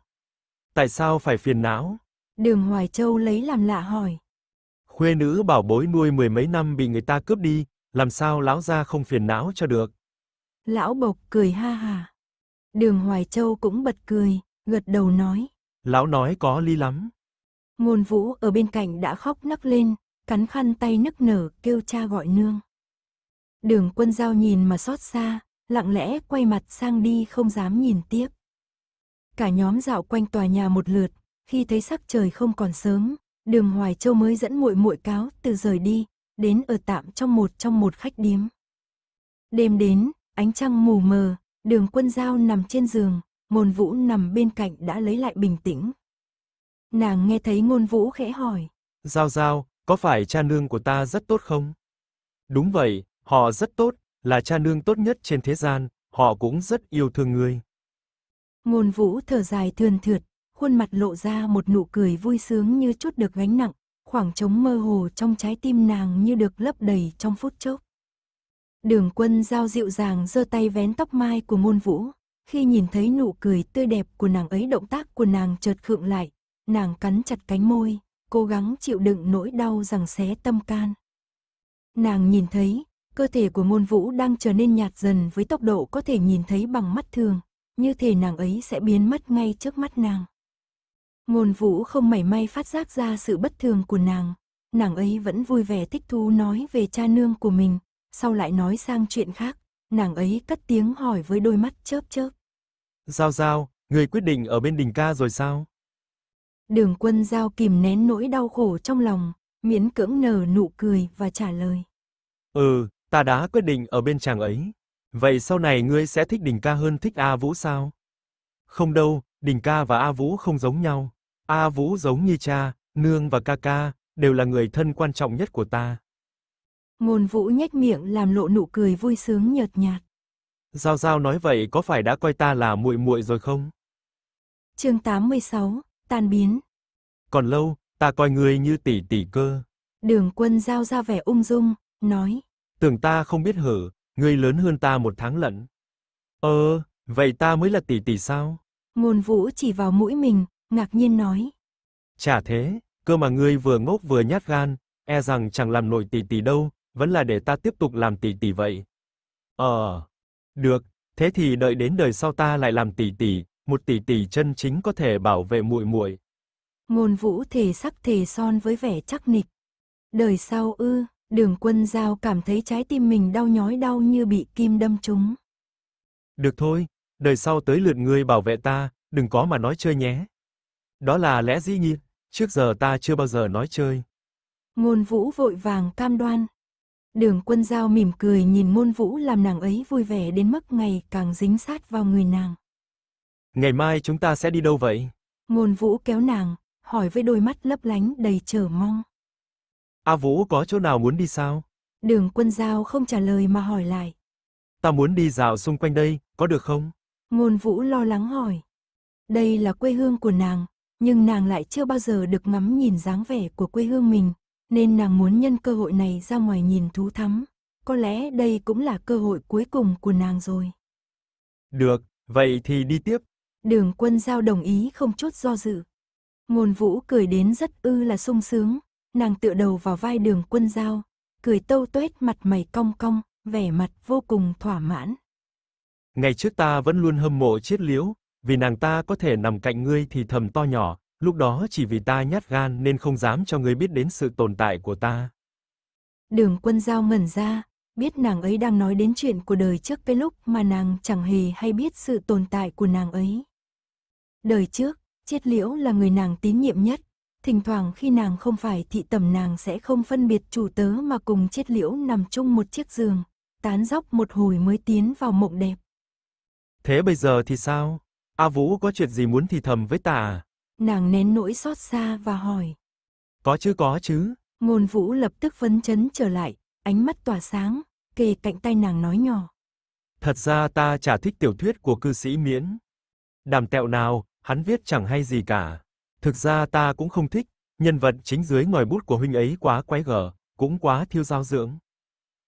Speaker 2: Tại sao phải phiền não?
Speaker 1: Đường Hoài Châu lấy làm lạ hỏi.
Speaker 2: Khuê nữ bảo bối nuôi mười mấy năm bị người ta cướp đi, làm sao lão gia không phiền não cho được.
Speaker 1: Lão Bộc cười ha hà. Đường Hoài Châu cũng bật cười, gật đầu nói.
Speaker 2: Lão nói có lý lắm.
Speaker 1: Ngôn Vũ ở bên cạnh đã khóc nấc lên, cắn khăn tay nức nở kêu cha gọi nương. Đường quân giao nhìn mà xót xa, lặng lẽ quay mặt sang đi không dám nhìn tiếp. Cả nhóm dạo quanh tòa nhà một lượt, khi thấy sắc trời không còn sớm, Đường Hoài Châu mới dẫn muội muội cáo từ rời đi, đến ở tạm trong một trong một khách điếm. Đêm đến, ánh trăng mù mờ, Đường Quân Giao nằm trên giường, Ngôn Vũ nằm bên cạnh đã lấy lại bình tĩnh. Nàng nghe thấy Ngôn Vũ khẽ hỏi:
Speaker 2: "Giao Giao, có phải cha nương của ta rất tốt không?" "Đúng vậy, họ rất tốt, là cha nương tốt nhất trên thế gian, họ cũng rất yêu thương người
Speaker 1: Ngôn Vũ thở dài thườn thượt, khuôn mặt lộ ra một nụ cười vui sướng như chút được gánh nặng, khoảng trống mơ hồ trong trái tim nàng như được lấp đầy trong phút chốc. Đường quân giao dịu dàng giơ tay vén tóc mai của môn vũ, khi nhìn thấy nụ cười tươi đẹp của nàng ấy động tác của nàng chợt khựng lại, nàng cắn chặt cánh môi, cố gắng chịu đựng nỗi đau rằng xé tâm can. Nàng nhìn thấy, cơ thể của môn vũ đang trở nên nhạt dần với tốc độ có thể nhìn thấy bằng mắt thường, như thể nàng ấy sẽ biến mất ngay trước mắt nàng. Ngôn vũ không mảy may phát giác ra sự bất thường của nàng. Nàng ấy vẫn vui vẻ thích thú nói về cha nương của mình, sau lại nói sang chuyện khác. Nàng ấy cất tiếng hỏi với đôi mắt chớp chớp.
Speaker 2: Giao giao, người quyết định ở bên đình ca rồi sao?
Speaker 1: Đường quân giao kìm nén nỗi đau khổ trong lòng, miễn cưỡng nở nụ cười và trả lời.
Speaker 2: Ừ, ta đã quyết định ở bên chàng ấy. Vậy sau này ngươi sẽ thích đình ca hơn thích A Vũ sao? Không đâu, Đình ca và A Vũ không giống nhau. A Vũ giống như cha, nương và ca ca, đều là người thân quan trọng nhất của ta.
Speaker 1: Ngôn Vũ nhếch miệng làm lộ nụ cười vui sướng nhợt nhạt.
Speaker 2: Giao Giao nói vậy có phải đã coi ta là muội muội rồi không?
Speaker 1: Chương 86, tan biến.
Speaker 2: Còn lâu, ta coi ngươi như tỷ tỷ cơ.
Speaker 1: Đường Quân Giao ra vẻ ung dung, nói:
Speaker 2: "Tưởng ta không biết hở, ngươi lớn hơn ta một tháng lận." "Ờ, vậy ta mới là tỷ tỷ sao?"
Speaker 1: Ngôn vũ chỉ vào mũi mình, ngạc nhiên nói.
Speaker 2: Chả thế, cơ mà ngươi vừa ngốc vừa nhát gan, e rằng chẳng làm nổi tỷ tỷ đâu, vẫn là để ta tiếp tục làm tỷ tỷ vậy. Ờ, được, thế thì đợi đến đời sau ta lại làm tỷ tỷ, một tỷ tỷ chân chính có thể bảo vệ muội muội.
Speaker 1: Ngôn Vũ thể sắc thể son với vẻ chắc nịch. Đời sau ư, Đường Quân Giao cảm thấy trái tim mình đau nhói đau như bị kim đâm trúng.
Speaker 2: Được thôi, đời sau tới lượt ngươi bảo vệ ta, đừng có mà nói chơi nhé. Đó là lẽ dĩ nhiên, trước giờ ta chưa bao giờ nói chơi.
Speaker 1: Ngôn Vũ vội vàng cam đoan. Đường Quân Giao mỉm cười nhìn Ngôn Vũ làm nàng ấy vui vẻ đến mức ngày càng dính sát vào người nàng.
Speaker 2: Ngày mai chúng ta sẽ đi đâu vậy?
Speaker 1: Ngôn Vũ kéo nàng, hỏi với đôi mắt lấp lánh đầy chờ mong.
Speaker 2: A Vũ có chỗ nào muốn đi sao?
Speaker 1: Đường Quân Giao không trả lời mà hỏi lại.
Speaker 2: Ta muốn đi dạo xung quanh đây, có được không?
Speaker 1: Ngôn vũ lo lắng hỏi. Đây là quê hương của nàng, nhưng nàng lại chưa bao giờ được ngắm nhìn dáng vẻ của quê hương mình, nên nàng muốn nhân cơ hội này ra ngoài nhìn thú thắm. Có lẽ đây cũng là cơ hội cuối cùng của nàng rồi.
Speaker 2: Được, vậy thì đi tiếp.
Speaker 1: Đường quân giao đồng ý không chút do dự. Ngôn vũ cười đến rất ư là sung sướng, nàng tựa đầu vào vai đường quân giao, cười tâu tuét mặt mày cong cong, vẻ mặt vô cùng thỏa mãn.
Speaker 2: Ngày trước ta vẫn luôn hâm mộ chết Liễu, vì nàng ta có thể nằm cạnh ngươi thì thầm to nhỏ, lúc đó chỉ vì ta nhát gan nên không dám cho ngươi biết đến sự tồn tại của ta.
Speaker 1: Đường Quân giao ngẩn ra, biết nàng ấy đang nói đến chuyện của đời trước cái lúc mà nàng chẳng hề hay biết sự tồn tại của nàng ấy. Đời trước, chết Liễu là người nàng tín nhiệm nhất, thỉnh thoảng khi nàng không phải thị tầm nàng sẽ không phân biệt chủ tớ mà cùng chết Liễu nằm chung một chiếc giường, tán dốc một hồi mới tiến vào mộng đẹp.
Speaker 2: Thế bây giờ thì sao? A Vũ có chuyện gì muốn thì thầm với ta à?
Speaker 1: Nàng nén nỗi xót xa và hỏi.
Speaker 2: Có chứ có chứ.
Speaker 1: Ngôn Vũ lập tức vấn chấn trở lại, ánh mắt tỏa sáng, kề cạnh tay nàng nói nhỏ.
Speaker 2: Thật ra ta chả thích tiểu thuyết của cư sĩ Miễn. Đàm tẹo nào, hắn viết chẳng hay gì cả. Thực ra ta cũng không thích, nhân vật chính dưới ngòi bút của huynh ấy quá quái gở, cũng quá thiêu dao dưỡng.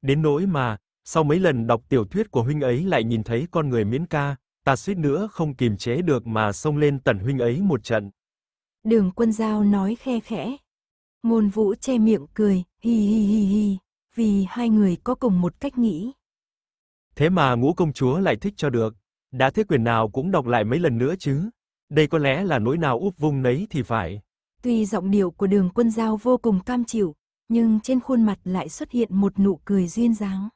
Speaker 2: Đến nỗi mà, sau mấy lần đọc tiểu thuyết của huynh ấy lại nhìn thấy con người Miễn Ca, ta suýt nữa không kìm chế được mà xông lên tẩn huynh ấy một trận.
Speaker 1: Đường quân giao nói khe khẽ. môn vũ che miệng cười, hi hi hi hi, vì hai người có cùng một cách nghĩ.
Speaker 2: Thế mà ngũ công chúa lại thích cho được, đã thế quyền nào cũng đọc lại mấy lần nữa chứ. Đây có lẽ là nỗi nào úp vung nấy thì phải.
Speaker 1: Tuy giọng điệu của đường quân giao vô cùng cam chịu, nhưng trên khuôn mặt lại xuất hiện một nụ cười duyên dáng.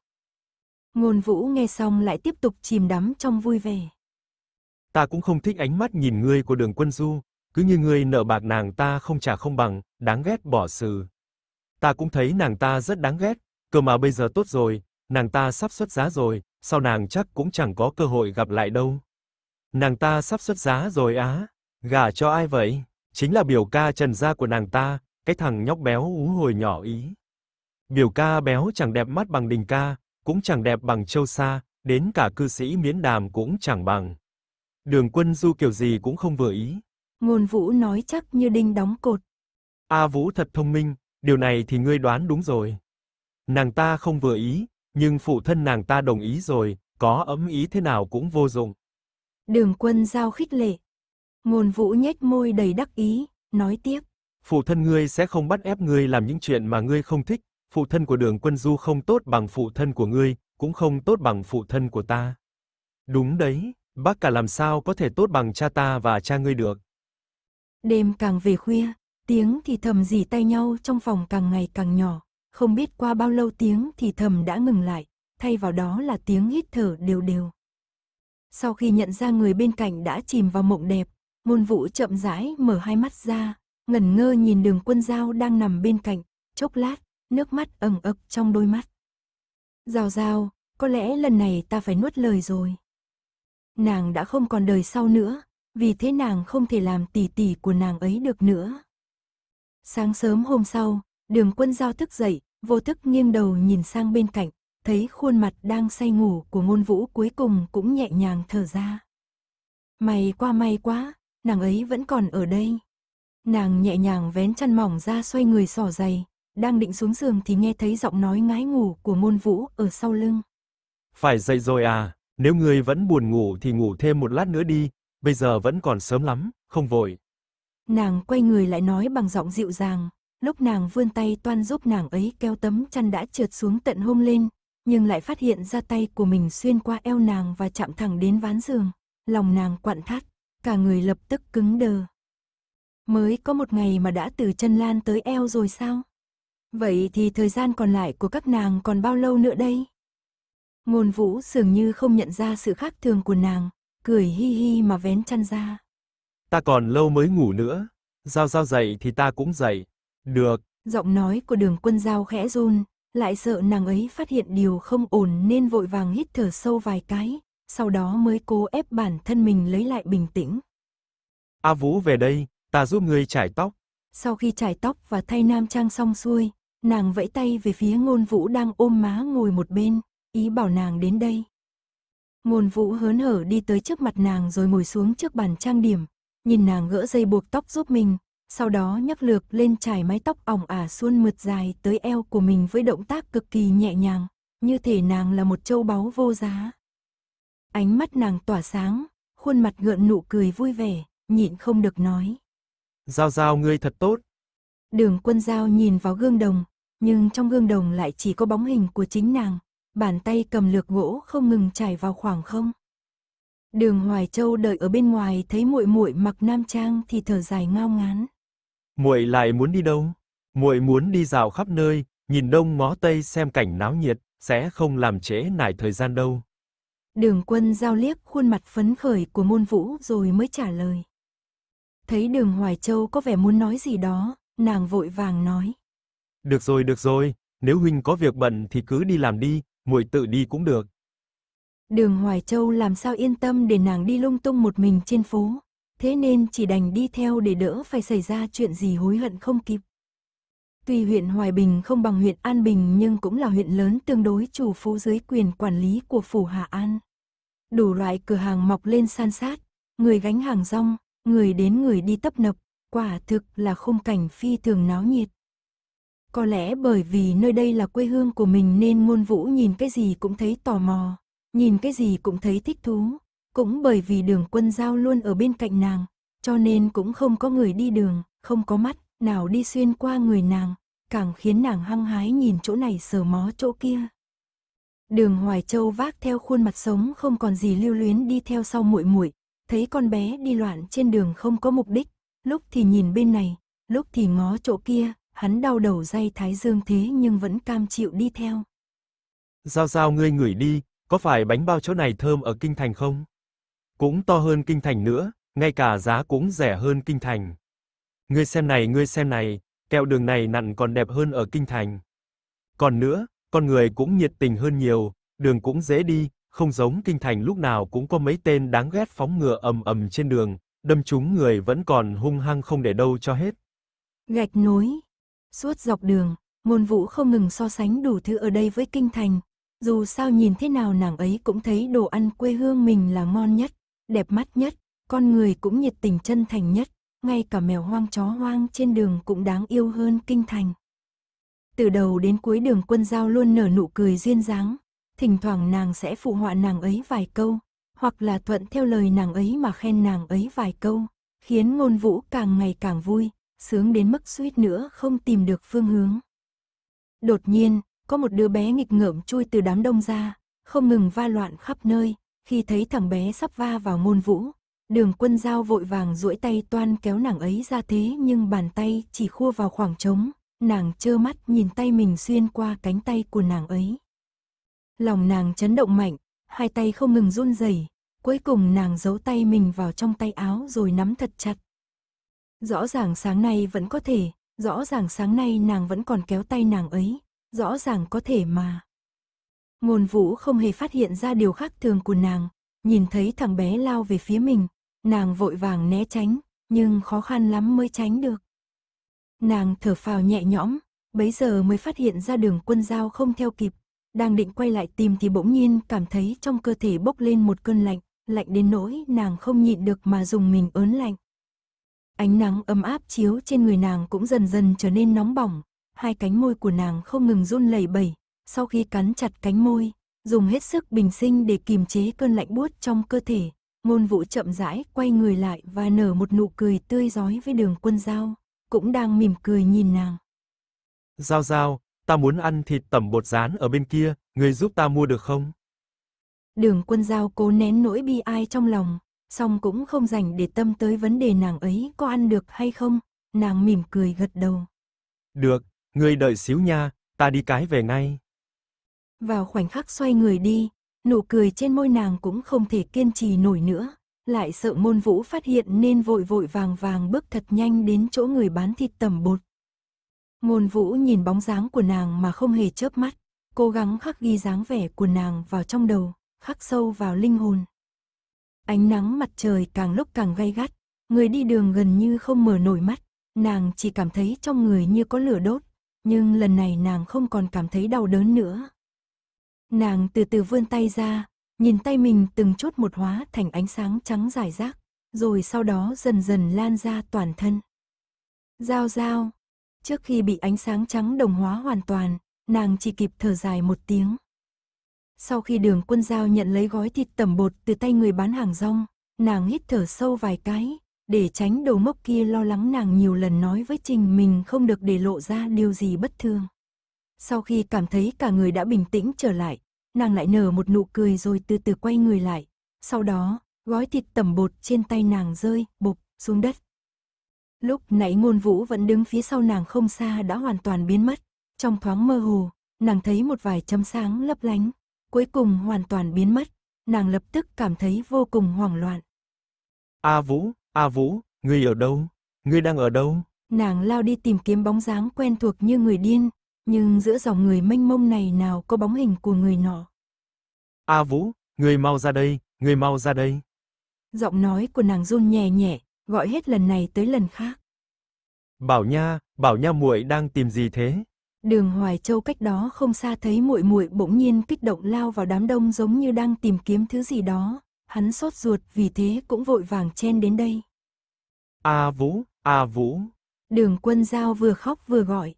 Speaker 1: Ngôn vũ nghe xong lại tiếp tục chìm đắm trong vui vẻ.
Speaker 2: Ta cũng không thích ánh mắt nhìn ngươi của đường quân du, cứ như ngươi nợ bạc nàng ta không trả không bằng, đáng ghét bỏ sự. Ta cũng thấy nàng ta rất đáng ghét, cơ mà bây giờ tốt rồi, nàng ta sắp xuất giá rồi, sau nàng chắc cũng chẳng có cơ hội gặp lại đâu. Nàng ta sắp xuất giá rồi á, gả cho ai vậy? Chính là biểu ca Trần gia của nàng ta, cái thằng nhóc béo ú hồi nhỏ ý. Biểu ca béo chẳng đẹp mắt bằng Đình ca, cũng chẳng đẹp bằng châu sa, đến cả cư sĩ miến đàm cũng chẳng bằng. Đường quân du kiểu gì cũng không vừa ý.
Speaker 1: Ngôn vũ nói chắc như đinh đóng cột.
Speaker 2: A vũ thật thông minh, điều này thì ngươi đoán đúng rồi. Nàng ta không vừa ý, nhưng phụ thân nàng ta đồng ý rồi, có ấm ý thế nào cũng vô dụng.
Speaker 1: Đường quân giao khích lệ. Ngôn vũ nhếch môi đầy đắc ý, nói tiếp.
Speaker 2: Phụ thân ngươi sẽ không bắt ép ngươi làm những chuyện mà ngươi không thích, phụ thân của Đường Quân Du không tốt bằng phụ thân của ngươi, cũng không tốt bằng phụ thân của ta. Đúng đấy, bác cả làm sao có thể tốt bằng cha ta và cha ngươi được.
Speaker 1: Đêm càng về khuya, tiếng thì thầm dì tay nhau trong phòng càng ngày càng nhỏ, không biết qua bao lâu tiếng thì thầm đã ngừng lại, thay vào đó là tiếng hít thở đều đều. Sau khi nhận ra người bên cạnh đã chìm vào mộng đẹp, môn vũ chậm rãi mở hai mắt ra, ngẩn ngơ nhìn đường quân dao đang nằm bên cạnh, chốc lát, nước mắt ẩm ực trong đôi mắt. Giao giao, có lẽ lần này ta phải nuốt lời rồi. Nàng đã không còn đời sau nữa, vì thế nàng không thể làm tỷ tỷ của nàng ấy được nữa. Sáng sớm hôm sau, đường quân giao thức dậy, vô thức nghiêng đầu nhìn sang bên cạnh, thấy khuôn mặt đang say ngủ của ngôn vũ cuối cùng cũng nhẹ nhàng thở ra. May qua may quá, nàng ấy vẫn còn ở đây. Nàng nhẹ nhàng vén chăn mỏng ra xoay người sỏ giày đang định xuống giường thì nghe thấy giọng nói ngái ngủ của môn vũ ở sau lưng.
Speaker 2: Phải dậy rồi à, nếu ngươi vẫn buồn ngủ thì ngủ thêm một lát nữa đi, bây giờ vẫn còn sớm lắm, không vội.
Speaker 1: Nàng quay người lại nói bằng giọng dịu dàng, lúc nàng vươn tay toan giúp nàng ấy kéo tấm chăn đã trượt xuống tận hôm lên, nhưng lại phát hiện ra tay của mình xuyên qua eo nàng và chạm thẳng đến ván giường, lòng nàng quặn thắt, cả người lập tức cứng đờ. Mới có một ngày mà đã từ chân lan tới eo rồi sao? Vậy thì thời gian còn lại của các nàng còn bao lâu nữa đây? Ngôn vũ dường như không nhận ra sự khác thường của nàng, cười hi hi mà vén chăn ra.
Speaker 2: Ta còn lâu mới ngủ nữa, giao giao dậy thì ta cũng dậy, được.
Speaker 1: Giọng nói của đường quân giao khẽ run, lại sợ nàng ấy phát hiện điều không ổn nên vội vàng hít thở sâu vài cái, sau đó mới cố ép bản thân mình lấy lại bình tĩnh.
Speaker 2: A Vũ về đây, ta giúp ngươi chải tóc.
Speaker 1: Sau khi chải tóc và thay nam trang xong xuôi, Nàng vẫy tay về phía ngôn vũ đang ôm má ngồi một bên, ý bảo nàng đến đây. Ngôn vũ hớn hở đi tới trước mặt nàng rồi ngồi xuống trước bàn trang điểm, nhìn nàng gỡ dây buộc tóc giúp mình, sau đó nhấc lược lên trải mái tóc ỏng ả suôn mượt dài tới eo của mình với động tác cực kỳ nhẹ nhàng, như thể nàng là một châu báu vô giá. Ánh mắt nàng tỏa sáng, khuôn mặt gợn nụ cười vui vẻ, nhịn không được nói.
Speaker 2: Giao giao ngươi thật tốt.
Speaker 1: Đường quân giao nhìn vào gương đồng, nhưng trong gương đồng lại chỉ có bóng hình của chính nàng, bàn tay cầm lược gỗ không ngừng chảy vào khoảng không. Đường Hoài Châu đợi ở bên ngoài thấy muội muội mặc nam trang thì thở dài ngao ngán.
Speaker 2: Muội lại muốn đi đâu? Muội muốn đi dạo khắp nơi, nhìn đông ngó tây xem cảnh náo nhiệt, sẽ không làm trễ nải thời gian đâu.
Speaker 1: Đường Quân giao liếc khuôn mặt phấn khởi của Môn Vũ rồi mới trả lời. Thấy Đường Hoài Châu có vẻ muốn nói gì đó, nàng vội vàng nói:
Speaker 2: được rồi, được rồi, nếu huynh có việc bận thì cứ đi làm đi, muội tự đi cũng được.
Speaker 1: Đường Hoài Châu làm sao yên tâm để nàng đi lung tung một mình trên phố, thế nên chỉ đành đi theo để đỡ phải xảy ra chuyện gì hối hận không kịp. Tuy huyện Hoài Bình không bằng huyện An Bình nhưng cũng là huyện lớn tương đối chủ phố dưới quyền quản lý của phủ Hà An. Đủ loại cửa hàng mọc lên san sát, người gánh hàng rong, người đến người đi tấp nập, quả thực là khung cảnh phi thường náo nhiệt. Có lẽ bởi vì nơi đây là quê hương của mình nên môn vũ nhìn cái gì cũng thấy tò mò, nhìn cái gì cũng thấy thích thú. Cũng bởi vì đường quân giao luôn ở bên cạnh nàng, cho nên cũng không có người đi đường, không có mắt, nào đi xuyên qua người nàng, càng khiến nàng hăng hái nhìn chỗ này sờ mó chỗ kia. Đường Hoài Châu vác theo khuôn mặt sống không còn gì lưu luyến đi theo sau muội muội, thấy con bé đi loạn trên đường không có mục đích, lúc thì nhìn bên này, lúc thì ngó chỗ kia, hắn đau đầu dây thái dương thế nhưng vẫn cam chịu đi theo.
Speaker 2: Giao giao ngươi ngửi đi, có phải bánh bao chỗ này thơm ở Kinh Thành không? Cũng to hơn Kinh Thành nữa, ngay cả giá cũng rẻ hơn Kinh Thành. Ngươi xem này, ngươi xem này, kẹo đường này nặn còn đẹp hơn ở Kinh Thành. Còn nữa, con người cũng nhiệt tình hơn nhiều, đường cũng dễ đi, không giống Kinh Thành lúc nào cũng có mấy tên đáng ghét phóng ngựa ầm ầm trên đường, đâm trúng người vẫn còn hung hăng không để đâu cho hết.
Speaker 1: Gạch nối Suốt dọc đường, ngôn vũ không ngừng so sánh đủ thứ ở đây với kinh thành. Dù sao nhìn thế nào nàng ấy cũng thấy đồ ăn quê hương mình là ngon nhất, đẹp mắt nhất, con người cũng nhiệt tình chân thành nhất, ngay cả mèo hoang chó hoang trên đường cũng đáng yêu hơn kinh thành. Từ đầu đến cuối đường quân giao luôn nở nụ cười duyên dáng, thỉnh thoảng nàng sẽ phụ họa nàng ấy vài câu, hoặc là thuận theo lời nàng ấy mà khen nàng ấy vài câu, khiến ngôn vũ càng ngày càng vui, sướng đến mức suýt nữa không tìm được phương hướng. Đột nhiên, có một đứa bé nghịch ngợm chui từ đám đông ra, không ngừng va loạn khắp nơi, khi thấy thằng bé sắp va vào môn vũ. Đường quân dao vội vàng duỗi tay toan kéo nàng ấy ra thế nhưng bàn tay chỉ khua vào khoảng trống, nàng trơ mắt nhìn tay mình xuyên qua cánh tay của nàng ấy. Lòng nàng chấn động mạnh, hai tay không ngừng run rẩy, cuối cùng nàng giấu tay mình vào trong tay áo rồi nắm thật chặt, Rõ ràng sáng nay vẫn có thể, rõ ràng sáng nay nàng vẫn còn kéo tay nàng ấy, rõ ràng có thể mà. Ngôn vũ không hề phát hiện ra điều khác thường của nàng, nhìn thấy thằng bé lao về phía mình, nàng vội vàng né tránh, nhưng khó khăn lắm mới tránh được. Nàng thở phào nhẹ nhõm, bấy giờ mới phát hiện ra đường quân giao không theo kịp, đang định quay lại tìm thì bỗng nhiên cảm thấy trong cơ thể bốc lên một cơn lạnh, lạnh đến nỗi nàng không nhịn được mà dùng mình ớn lạnh. Ánh nắng ấm áp chiếu trên người nàng cũng dần dần trở nên nóng bỏng, hai cánh môi của nàng không ngừng run lẩy bẩy, sau khi cắn chặt cánh môi, dùng hết sức bình sinh để kiềm chế cơn lạnh buốt trong cơ thể, ngôn vũ chậm rãi quay người lại và nở một nụ cười tươi giói với đường quân dao, cũng đang mỉm cười nhìn nàng.
Speaker 2: Giao giao, ta muốn ăn thịt tẩm bột rán ở bên kia, người giúp ta mua được không?
Speaker 1: Đường quân giao cố nén nỗi bi ai trong lòng, song cũng không dành để tâm tới vấn đề nàng ấy có ăn được hay không, nàng mỉm cười gật đầu.
Speaker 2: Được, ngươi đợi xíu nha, ta đi cái về ngay.
Speaker 1: Vào khoảnh khắc xoay người đi, nụ cười trên môi nàng cũng không thể kiên trì nổi nữa, lại sợ môn vũ phát hiện nên vội vội vàng vàng bước thật nhanh đến chỗ người bán thịt tẩm bột. Môn vũ nhìn bóng dáng của nàng mà không hề chớp mắt, cố gắng khắc ghi dáng vẻ của nàng vào trong đầu, khắc sâu vào linh hồn. Ánh nắng mặt trời càng lúc càng gay gắt, người đi đường gần như không mở nổi mắt, nàng chỉ cảm thấy trong người như có lửa đốt, nhưng lần này nàng không còn cảm thấy đau đớn nữa. Nàng từ từ vươn tay ra, nhìn tay mình từng chút một hóa thành ánh sáng trắng rải rác, rồi sau đó dần dần lan ra toàn thân. Giao giao, trước khi bị ánh sáng trắng đồng hóa hoàn toàn, nàng chỉ kịp thở dài một tiếng. Sau khi đường quân giao nhận lấy gói thịt tẩm bột từ tay người bán hàng rong, nàng hít thở sâu vài cái, để tránh đầu mốc kia lo lắng nàng nhiều lần nói với Trình mình không được để lộ ra điều gì bất thường. Sau khi cảm thấy cả người đã bình tĩnh trở lại, nàng lại nở một nụ cười rồi từ từ quay người lại. Sau đó, gói thịt tẩm bột trên tay nàng rơi, bục, xuống đất. Lúc nãy ngôn vũ vẫn đứng phía sau nàng không xa đã hoàn toàn biến mất. Trong thoáng mơ hồ, nàng thấy một vài chấm sáng lấp lánh, cuối cùng hoàn toàn biến mất, nàng lập tức cảm thấy vô cùng hoảng loạn.
Speaker 2: A Vũ, A Vũ, ngươi ở đâu? Ngươi đang ở đâu?
Speaker 1: Nàng lao đi tìm kiếm bóng dáng quen thuộc như người điên, nhưng giữa dòng người mênh mông này nào có bóng hình của người nọ.
Speaker 2: A Vũ, người mau ra đây, người mau ra đây.
Speaker 1: Giọng nói của nàng run nhẹ nhẹ, gọi hết lần này tới lần khác.
Speaker 2: Bảo Nha, Bảo Nha muội đang tìm gì thế?
Speaker 1: Đường Hoài Châu cách đó không xa thấy muội muội bỗng nhiên kích động lao vào đám đông giống như đang tìm kiếm thứ gì đó, hắn sốt ruột vì thế cũng vội vàng chen đến đây.
Speaker 2: A Vũ, A Vũ.
Speaker 1: Đường Quân Giao vừa khóc vừa gọi.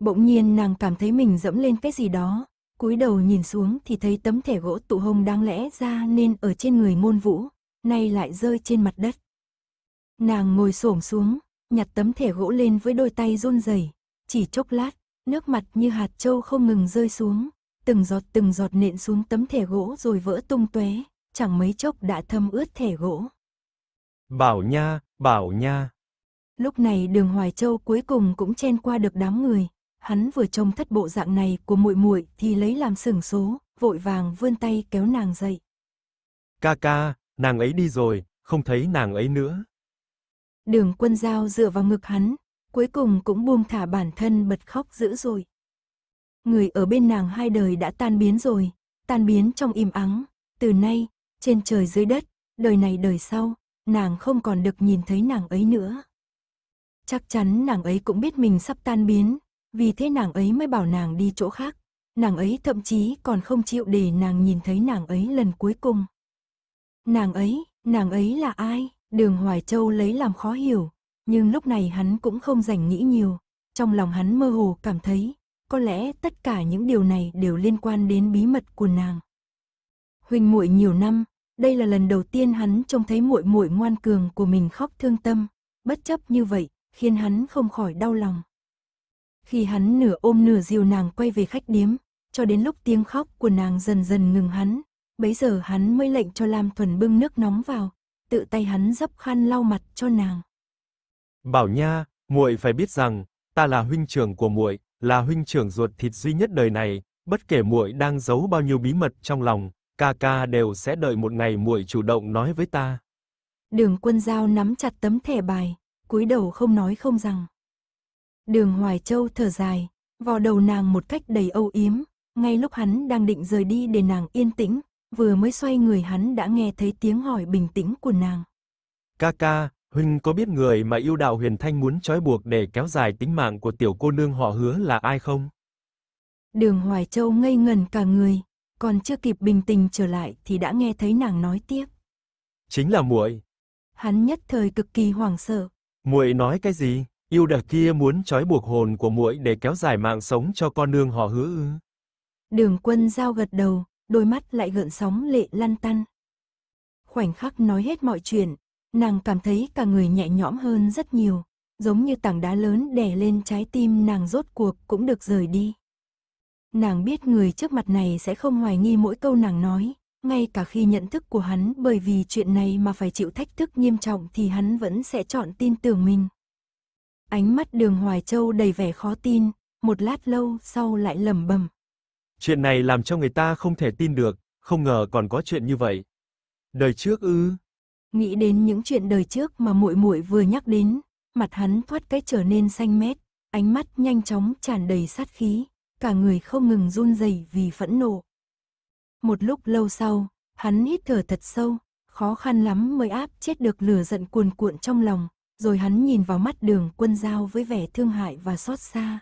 Speaker 1: Bỗng nhiên nàng cảm thấy mình dẫm lên cái gì đó, cúi đầu nhìn xuống thì thấy tấm thẻ gỗ tụ hồng đang lẽ ra nên ở trên người môn vũ, nay lại rơi trên mặt đất. Nàng ngồi xổm xuống, nhặt tấm thẻ gỗ lên với đôi tay run rẩy, chỉ chốc lát nước mặt như hạt trâu không ngừng rơi xuống, từng giọt từng giọt nện xuống tấm thẻ gỗ rồi vỡ tung tóe, chẳng mấy chốc đã thâm ướt thẻ gỗ.
Speaker 2: Bảo nha, bảo nha.
Speaker 1: Lúc này Đường Hoài Châu cuối cùng cũng chen qua được đám người, hắn vừa trông thất bộ dạng này của muội muội thì lấy làm sửng số, vội vàng vươn tay kéo nàng dậy.
Speaker 2: "Ca ca, nàng ấy đi rồi, không thấy nàng ấy nữa."
Speaker 1: Đường Quân Giao dựa vào ngực hắn, cuối cùng cũng buông thả bản thân bật khóc dữ rồi. Người ở bên nàng hai đời đã tan biến rồi, tan biến trong im ắng, từ nay, trên trời dưới đất, đời này đời sau, nàng không còn được nhìn thấy nàng ấy nữa. Chắc chắn nàng ấy cũng biết mình sắp tan biến, vì thế nàng ấy mới bảo nàng đi chỗ khác. Nàng ấy thậm chí còn không chịu để nàng nhìn thấy nàng ấy lần cuối cùng. Nàng ấy, nàng ấy là ai? Đường Hoài Châu lấy làm khó hiểu, nhưng lúc này hắn cũng không rảnh nghĩ nhiều. Trong lòng hắn mơ hồ cảm thấy, có lẽ tất cả những điều này đều liên quan đến bí mật của nàng. Huỳnh muội nhiều năm, đây là lần đầu tiên hắn trông thấy muội muội ngoan cường của mình khóc thương tâm, bất chấp như vậy, khiến hắn không khỏi đau lòng. Khi hắn nửa ôm nửa dìu nàng quay về khách điếm, cho đến lúc tiếng khóc của nàng dần dần ngừng hắn, bấy giờ hắn mới lệnh cho Lam Thuần bưng nước nóng vào, tự tay hắn dấp khăn lau mặt cho nàng.
Speaker 2: Bảo Nha, muội phải biết rằng, ta là huynh trưởng của muội, là huynh trưởng ruột thịt duy nhất đời này, bất kể muội đang giấu bao nhiêu bí mật trong lòng, ca ca đều sẽ đợi một ngày muội chủ động nói với ta.
Speaker 1: Đường Quân Dao nắm chặt tấm thẻ bài, cúi đầu không nói không rằng. Đường Hoài Châu thở dài, vò đầu nàng một cách đầy âu yếm, ngay lúc hắn đang định rời đi để nàng yên tĩnh, vừa mới xoay người hắn đã nghe thấy tiếng hỏi bình tĩnh của nàng.
Speaker 2: Ca ca, Huynh có biết người mà yêu đạo huyền thanh muốn trói buộc để kéo dài tính mạng của tiểu cô nương họ hứa là ai không?
Speaker 1: Đường Hoài Châu ngây ngần cả người, còn chưa kịp bình tĩnh trở lại thì đã nghe thấy nàng nói tiếp.
Speaker 2: Chính là muội.
Speaker 1: Hắn nhất thời cực kỳ hoảng sợ.
Speaker 2: Muội nói cái gì? Yêu đà kia muốn trói buộc hồn của muội để kéo dài mạng sống cho con nương họ hứa ư?
Speaker 1: Đường Quân giao gật đầu, đôi mắt lại gợn sóng lệ lăn tăn. Khoảnh khắc nói hết mọi chuyện, Nàng cảm thấy cả người nhẹ nhõm hơn rất nhiều, giống như tảng đá lớn đè lên trái tim nàng rốt cuộc cũng được rời đi. Nàng biết người trước mặt này sẽ không hoài nghi mỗi câu nàng nói, ngay cả khi nhận thức của hắn bởi vì chuyện này mà phải chịu thách thức nghiêm trọng thì hắn vẫn sẽ chọn tin tưởng mình. Ánh mắt đường Hoài Châu đầy vẻ khó tin, một lát lâu sau lại lẩm bẩm.
Speaker 2: Chuyện này làm cho người ta không thể tin được, không ngờ còn có chuyện như vậy. Đời trước ư?
Speaker 1: Nghĩ đến những chuyện đời trước mà muội muội vừa nhắc đến, mặt hắn thoát cái trở nên xanh mét, ánh mắt nhanh chóng tràn đầy sát khí, cả người không ngừng run rẩy vì phẫn nộ. Một lúc lâu sau, hắn hít thở thật sâu, khó khăn lắm mới áp chết được lửa giận cuồn cuộn trong lòng, rồi hắn nhìn vào mắt đường quân giao với vẻ thương hại và xót xa.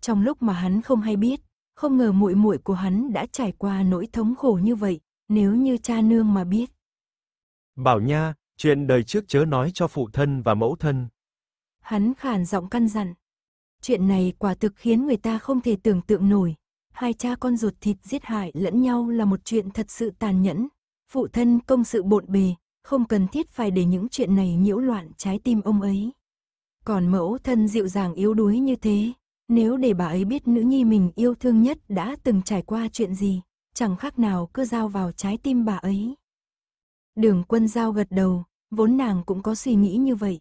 Speaker 1: Trong lúc mà hắn không hay biết, không ngờ muội muội của hắn đã trải qua nỗi thống khổ như vậy, nếu như cha nương mà biết,
Speaker 2: Bảo nha, chuyện đời trước chớ nói cho phụ thân và mẫu thân.
Speaker 1: Hắn khàn giọng căn dặn. Chuyện này quả thực khiến người ta không thể tưởng tượng nổi. Hai cha con ruột thịt giết hại lẫn nhau là một chuyện thật sự tàn nhẫn. Phụ thân công sự bộn bề, không cần thiết phải để những chuyện này nhiễu loạn trái tim ông ấy. Còn mẫu thân dịu dàng yếu đuối như thế, nếu để bà ấy biết nữ nhi mình yêu thương nhất đã từng trải qua chuyện gì, chẳng khác nào cứ giao vào trái tim bà ấy. Đường quân giao gật đầu, vốn nàng cũng có suy nghĩ như vậy.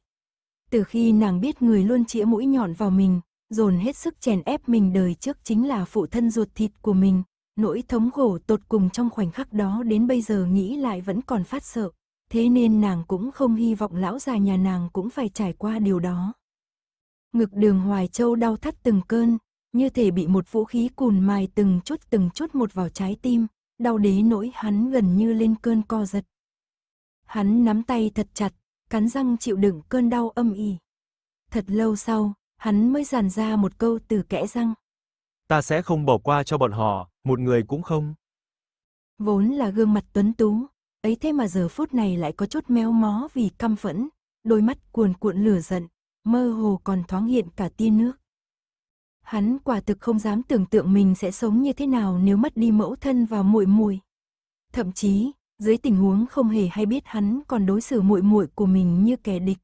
Speaker 1: Từ khi nàng biết người luôn chĩa mũi nhọn vào mình, dồn hết sức chèn ép mình đời trước chính là phụ thân ruột thịt của mình, nỗi thống khổ tột cùng trong khoảnh khắc đó đến bây giờ nghĩ lại vẫn còn phát sợ, thế nên nàng cũng không hy vọng lão già nhà nàng cũng phải trải qua điều đó. Ngực đường Hoài Châu đau thắt từng cơn, như thể bị một vũ khí cùn mài từng chút từng chút một vào trái tim, đau đế nỗi hắn gần như lên cơn co giật, Hắn nắm tay thật chặt, cắn răng chịu đựng cơn đau âm ỉ. Thật lâu sau, hắn mới giàn ra một câu từ kẽ răng.
Speaker 2: Ta sẽ không bỏ qua cho bọn họ, một người cũng không.
Speaker 1: Vốn là gương mặt tuấn tú, ấy thế mà giờ phút này lại có chút méo mó vì căm phẫn, đôi mắt cuồn cuộn lửa giận, mơ hồ còn thoáng hiện cả tia nước. Hắn quả thực không dám tưởng tượng mình sẽ sống như thế nào nếu mất đi mẫu thân và muội muội. Thậm chí, dưới tình huống không hề hay biết hắn còn đối xử muội muội của mình như kẻ địch.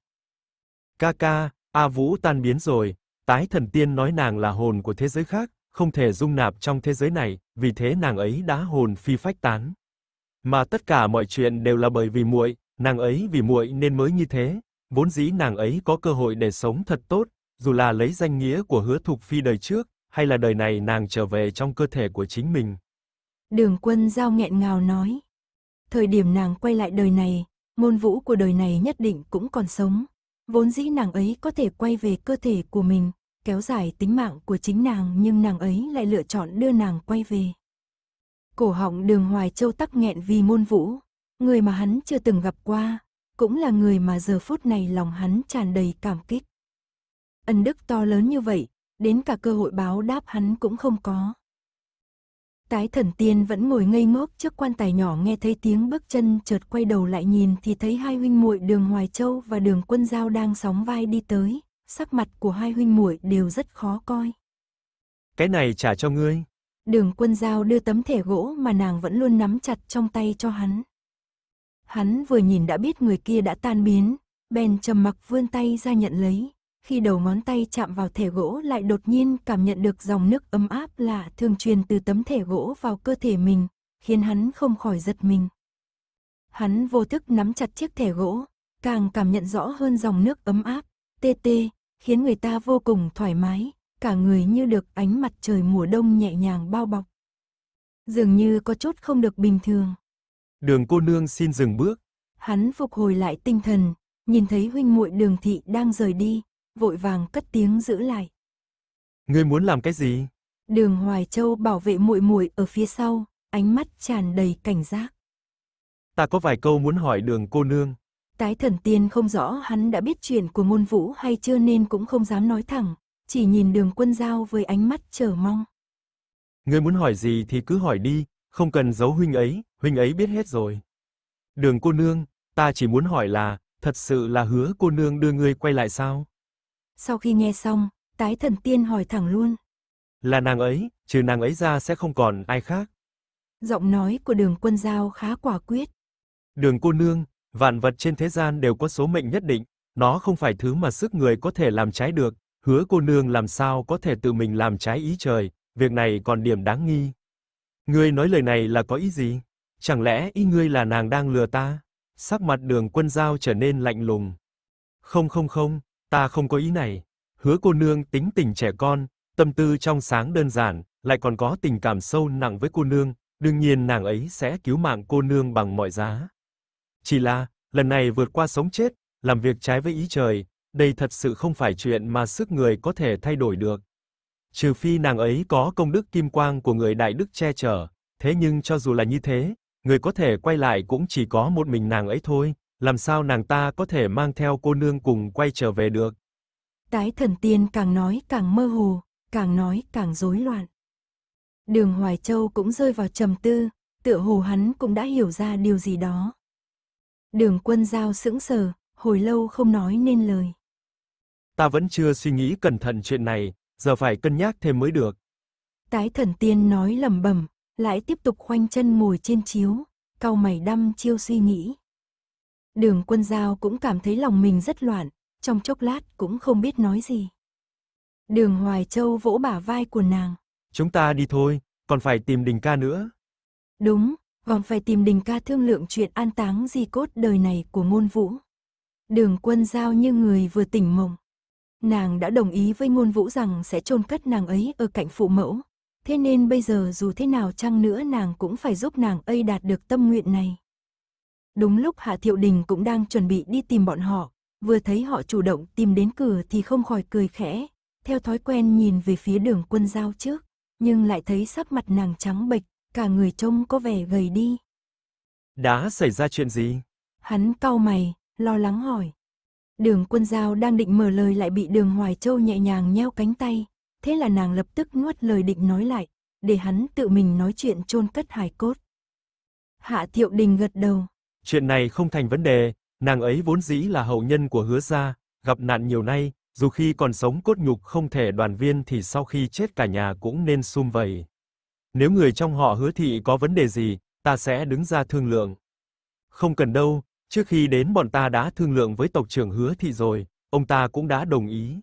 Speaker 2: Ca ca, A Vũ tan biến rồi, tái thần tiên nói nàng là hồn của thế giới khác, không thể dung nạp trong thế giới này, vì thế nàng ấy đã hồn phi phách tán. Mà tất cả mọi chuyện đều là bởi vì muội, nàng ấy vì muội nên mới như thế, vốn dĩ nàng ấy có cơ hội để sống thật tốt, dù là lấy danh nghĩa của Hứa Thục Phi đời trước, hay là đời này nàng trở về trong cơ thể của chính mình.
Speaker 1: Đường Quân Giao nghẹn ngào nói thời điểm nàng quay lại đời này, môn vũ của đời này nhất định cũng còn sống. Vốn dĩ nàng ấy có thể quay về cơ thể của mình, kéo dài tính mạng của chính nàng nhưng nàng ấy lại lựa chọn đưa nàng quay về. Cổ họng đường Hoài Châu tắc nghẹn vì môn vũ, người mà hắn chưa từng gặp qua, cũng là người mà giờ phút này lòng hắn tràn đầy cảm kích. Ân đức to lớn như vậy, đến cả cơ hội báo đáp hắn cũng không có. Tái thần tiên vẫn ngồi ngây ngốc trước quan tài nhỏ nghe thấy tiếng bước chân chợt quay đầu lại nhìn thì thấy hai huynh muội đường Hoài Châu và đường quân giao đang sóng vai đi tới, sắc mặt của hai huynh muội đều rất khó coi.
Speaker 2: Cái này trả cho ngươi.
Speaker 1: Đường quân giao đưa tấm thẻ gỗ mà nàng vẫn luôn nắm chặt trong tay cho hắn. Hắn vừa nhìn đã biết người kia đã tan biến, bèn trầm mặc vươn tay ra nhận lấy khi đầu ngón tay chạm vào thể gỗ lại đột nhiên cảm nhận được dòng nước ấm áp lạ thường truyền từ tấm thể gỗ vào cơ thể mình, khiến hắn không khỏi giật mình. Hắn vô thức nắm chặt chiếc thẻ gỗ, càng cảm nhận rõ hơn dòng nước ấm áp, tê tê, khiến người ta vô cùng thoải mái, cả người như được ánh mặt trời mùa đông nhẹ nhàng bao bọc. Dường như có chút không được bình thường.
Speaker 2: Đường cô nương xin dừng bước.
Speaker 1: Hắn phục hồi lại tinh thần, nhìn thấy huynh muội Đường thị đang rời đi, vội vàng cất tiếng giữ lại.
Speaker 2: Ngươi muốn làm cái gì?
Speaker 1: Đường Hoài Châu bảo vệ muội muội ở phía sau, ánh mắt tràn đầy cảnh giác.
Speaker 2: Ta có vài câu muốn hỏi đường cô nương.
Speaker 1: Tái thần tiên không rõ hắn đã biết chuyện của môn vũ hay chưa nên cũng không dám nói thẳng, chỉ nhìn đường quân giao với ánh mắt chờ mong.
Speaker 2: Ngươi muốn hỏi gì thì cứ hỏi đi, không cần giấu huynh ấy, huynh ấy biết hết rồi. Đường cô nương, ta chỉ muốn hỏi là, thật sự là hứa cô nương đưa ngươi quay lại sao?
Speaker 1: Sau khi nghe xong, tái thần tiên hỏi thẳng luôn.
Speaker 2: Là nàng ấy, trừ nàng ấy ra sẽ không còn ai khác.
Speaker 1: Giọng nói của đường quân giao khá quả quyết.
Speaker 2: Đường cô nương, vạn vật trên thế gian đều có số mệnh nhất định, nó không phải thứ mà sức người có thể làm trái được, hứa cô nương làm sao có thể tự mình làm trái ý trời, việc này còn điểm đáng nghi. Ngươi nói lời này là có ý gì? Chẳng lẽ ý ngươi là nàng đang lừa ta? Sắc mặt đường quân giao trở nên lạnh lùng. Không không không, ta không có ý này. Hứa cô nương tính tình trẻ con, tâm tư trong sáng đơn giản, lại còn có tình cảm sâu nặng với cô nương, đương nhiên nàng ấy sẽ cứu mạng cô nương bằng mọi giá. Chỉ là, lần này vượt qua sống chết, làm việc trái với ý trời, đây thật sự không phải chuyện mà sức người có thể thay đổi được. Trừ phi nàng ấy có công đức kim quang của người đại đức che chở, thế nhưng cho dù là như thế, người có thể quay lại cũng chỉ có một mình nàng ấy thôi làm sao nàng ta có thể mang theo cô nương cùng quay trở về được.
Speaker 1: Tái thần tiên càng nói càng mơ hồ, càng nói càng rối loạn. Đường Hoài Châu cũng rơi vào trầm tư, tựa hồ hắn cũng đã hiểu ra điều gì đó. Đường quân giao sững sờ, hồi lâu không nói nên lời.
Speaker 2: Ta vẫn chưa suy nghĩ cẩn thận chuyện này, giờ phải cân nhắc thêm mới được.
Speaker 1: Tái thần tiên nói lầm bầm, lại tiếp tục khoanh chân ngồi trên chiếu, cau mày đăm chiêu suy nghĩ. Đường quân giao cũng cảm thấy lòng mình rất loạn, trong chốc lát cũng không biết nói gì. Đường Hoài Châu vỗ bả vai của nàng.
Speaker 2: Chúng ta đi thôi, còn phải tìm đình ca nữa.
Speaker 1: Đúng, còn phải tìm đình ca thương lượng chuyện an táng di cốt đời này của ngôn vũ. Đường quân giao như người vừa tỉnh mộng. Nàng đã đồng ý với ngôn vũ rằng sẽ chôn cất nàng ấy ở cạnh phụ mẫu. Thế nên bây giờ dù thế nào chăng nữa nàng cũng phải giúp nàng ấy đạt được tâm nguyện này. Đúng lúc Hạ Thiệu Đình cũng đang chuẩn bị đi tìm bọn họ, vừa thấy họ chủ động tìm đến cửa thì không khỏi cười khẽ, theo thói quen nhìn về phía đường quân giao trước, nhưng lại thấy sắc mặt nàng trắng bệch, cả người trông có vẻ gầy đi.
Speaker 2: Đã xảy ra chuyện gì?
Speaker 1: Hắn cau mày, lo lắng hỏi. Đường quân giao đang định mở lời lại bị đường Hoài Châu nhẹ nhàng nheo cánh tay, thế là nàng lập tức nuốt lời định nói lại, để hắn tự mình nói chuyện chôn cất hài cốt. Hạ Thiệu Đình gật đầu,
Speaker 2: Chuyện này không thành vấn đề, nàng ấy vốn dĩ là hậu nhân của Hứa gia, gặp nạn nhiều nay, dù khi còn sống cốt nhục không thể đoàn viên thì sau khi chết cả nhà cũng nên sum vầy. Nếu người trong họ Hứa thị có vấn đề gì, ta sẽ đứng ra thương lượng. Không cần đâu, trước khi đến bọn ta đã thương lượng với tộc trưởng Hứa thị rồi, ông ta cũng đã đồng ý.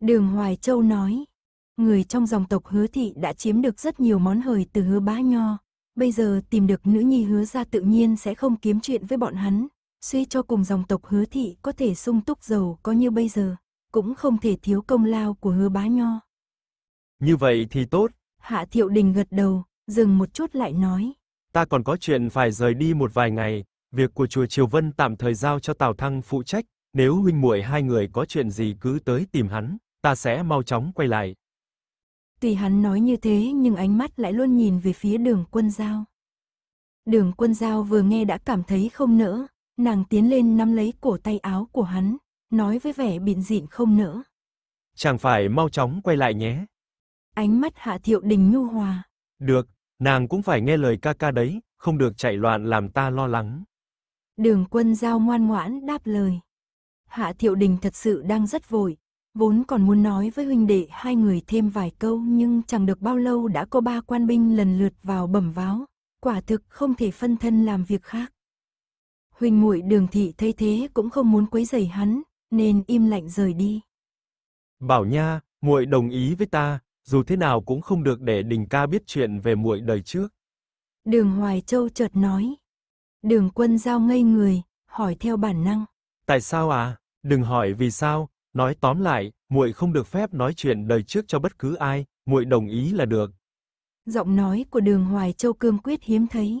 Speaker 1: Đường Hoài Châu nói, người trong dòng tộc Hứa thị đã chiếm được rất nhiều món hời từ Hứa Bá Nho, bây giờ tìm được nữ nhi hứa ra tự nhiên sẽ không kiếm chuyện với bọn hắn. Suy cho cùng dòng tộc hứa thị có thể sung túc giàu có như bây giờ, cũng không thể thiếu công lao của hứa bá nho.
Speaker 2: Như vậy thì tốt.
Speaker 1: Hạ thiệu đình gật đầu, dừng một chút lại nói.
Speaker 2: Ta còn có chuyện phải rời đi một vài ngày, việc của chùa Triều Vân tạm thời giao cho Tào Thăng phụ trách, nếu huynh muội hai người có chuyện gì cứ tới tìm hắn, ta sẽ mau chóng quay lại.
Speaker 1: Tùy hắn nói như thế nhưng ánh mắt lại luôn nhìn về phía đường quân giao. Đường quân giao vừa nghe đã cảm thấy không nỡ, nàng tiến lên nắm lấy cổ tay áo của hắn, nói với vẻ bịn dịn không nỡ.
Speaker 2: Chẳng phải mau chóng quay lại nhé.
Speaker 1: Ánh mắt hạ thiệu đình nhu hòa.
Speaker 2: Được, nàng cũng phải nghe lời ca ca đấy, không được chạy loạn làm ta lo lắng.
Speaker 1: Đường quân giao ngoan ngoãn đáp lời. Hạ thiệu đình thật sự đang rất vội, Vốn còn muốn nói với huynh đệ hai người thêm vài câu nhưng chẳng được bao lâu đã có ba quan binh lần lượt vào bẩm váo, quả thực không thể phân thân làm việc khác. Huynh muội đường thị thấy thế cũng không muốn quấy rầy hắn, nên im lặng rời đi.
Speaker 2: Bảo nha, muội đồng ý với ta, dù thế nào cũng không được để Đình ca biết chuyện về muội đời trước.
Speaker 1: Đường Hoài Châu chợt nói. Đường quân giao ngây người, hỏi theo bản năng.
Speaker 2: Tại sao à? Đừng hỏi vì sao, Nói tóm lại, muội không được phép nói chuyện đời trước cho bất cứ ai, muội đồng ý là được.
Speaker 1: Giọng nói của Đường Hoài Châu cương quyết hiếm thấy.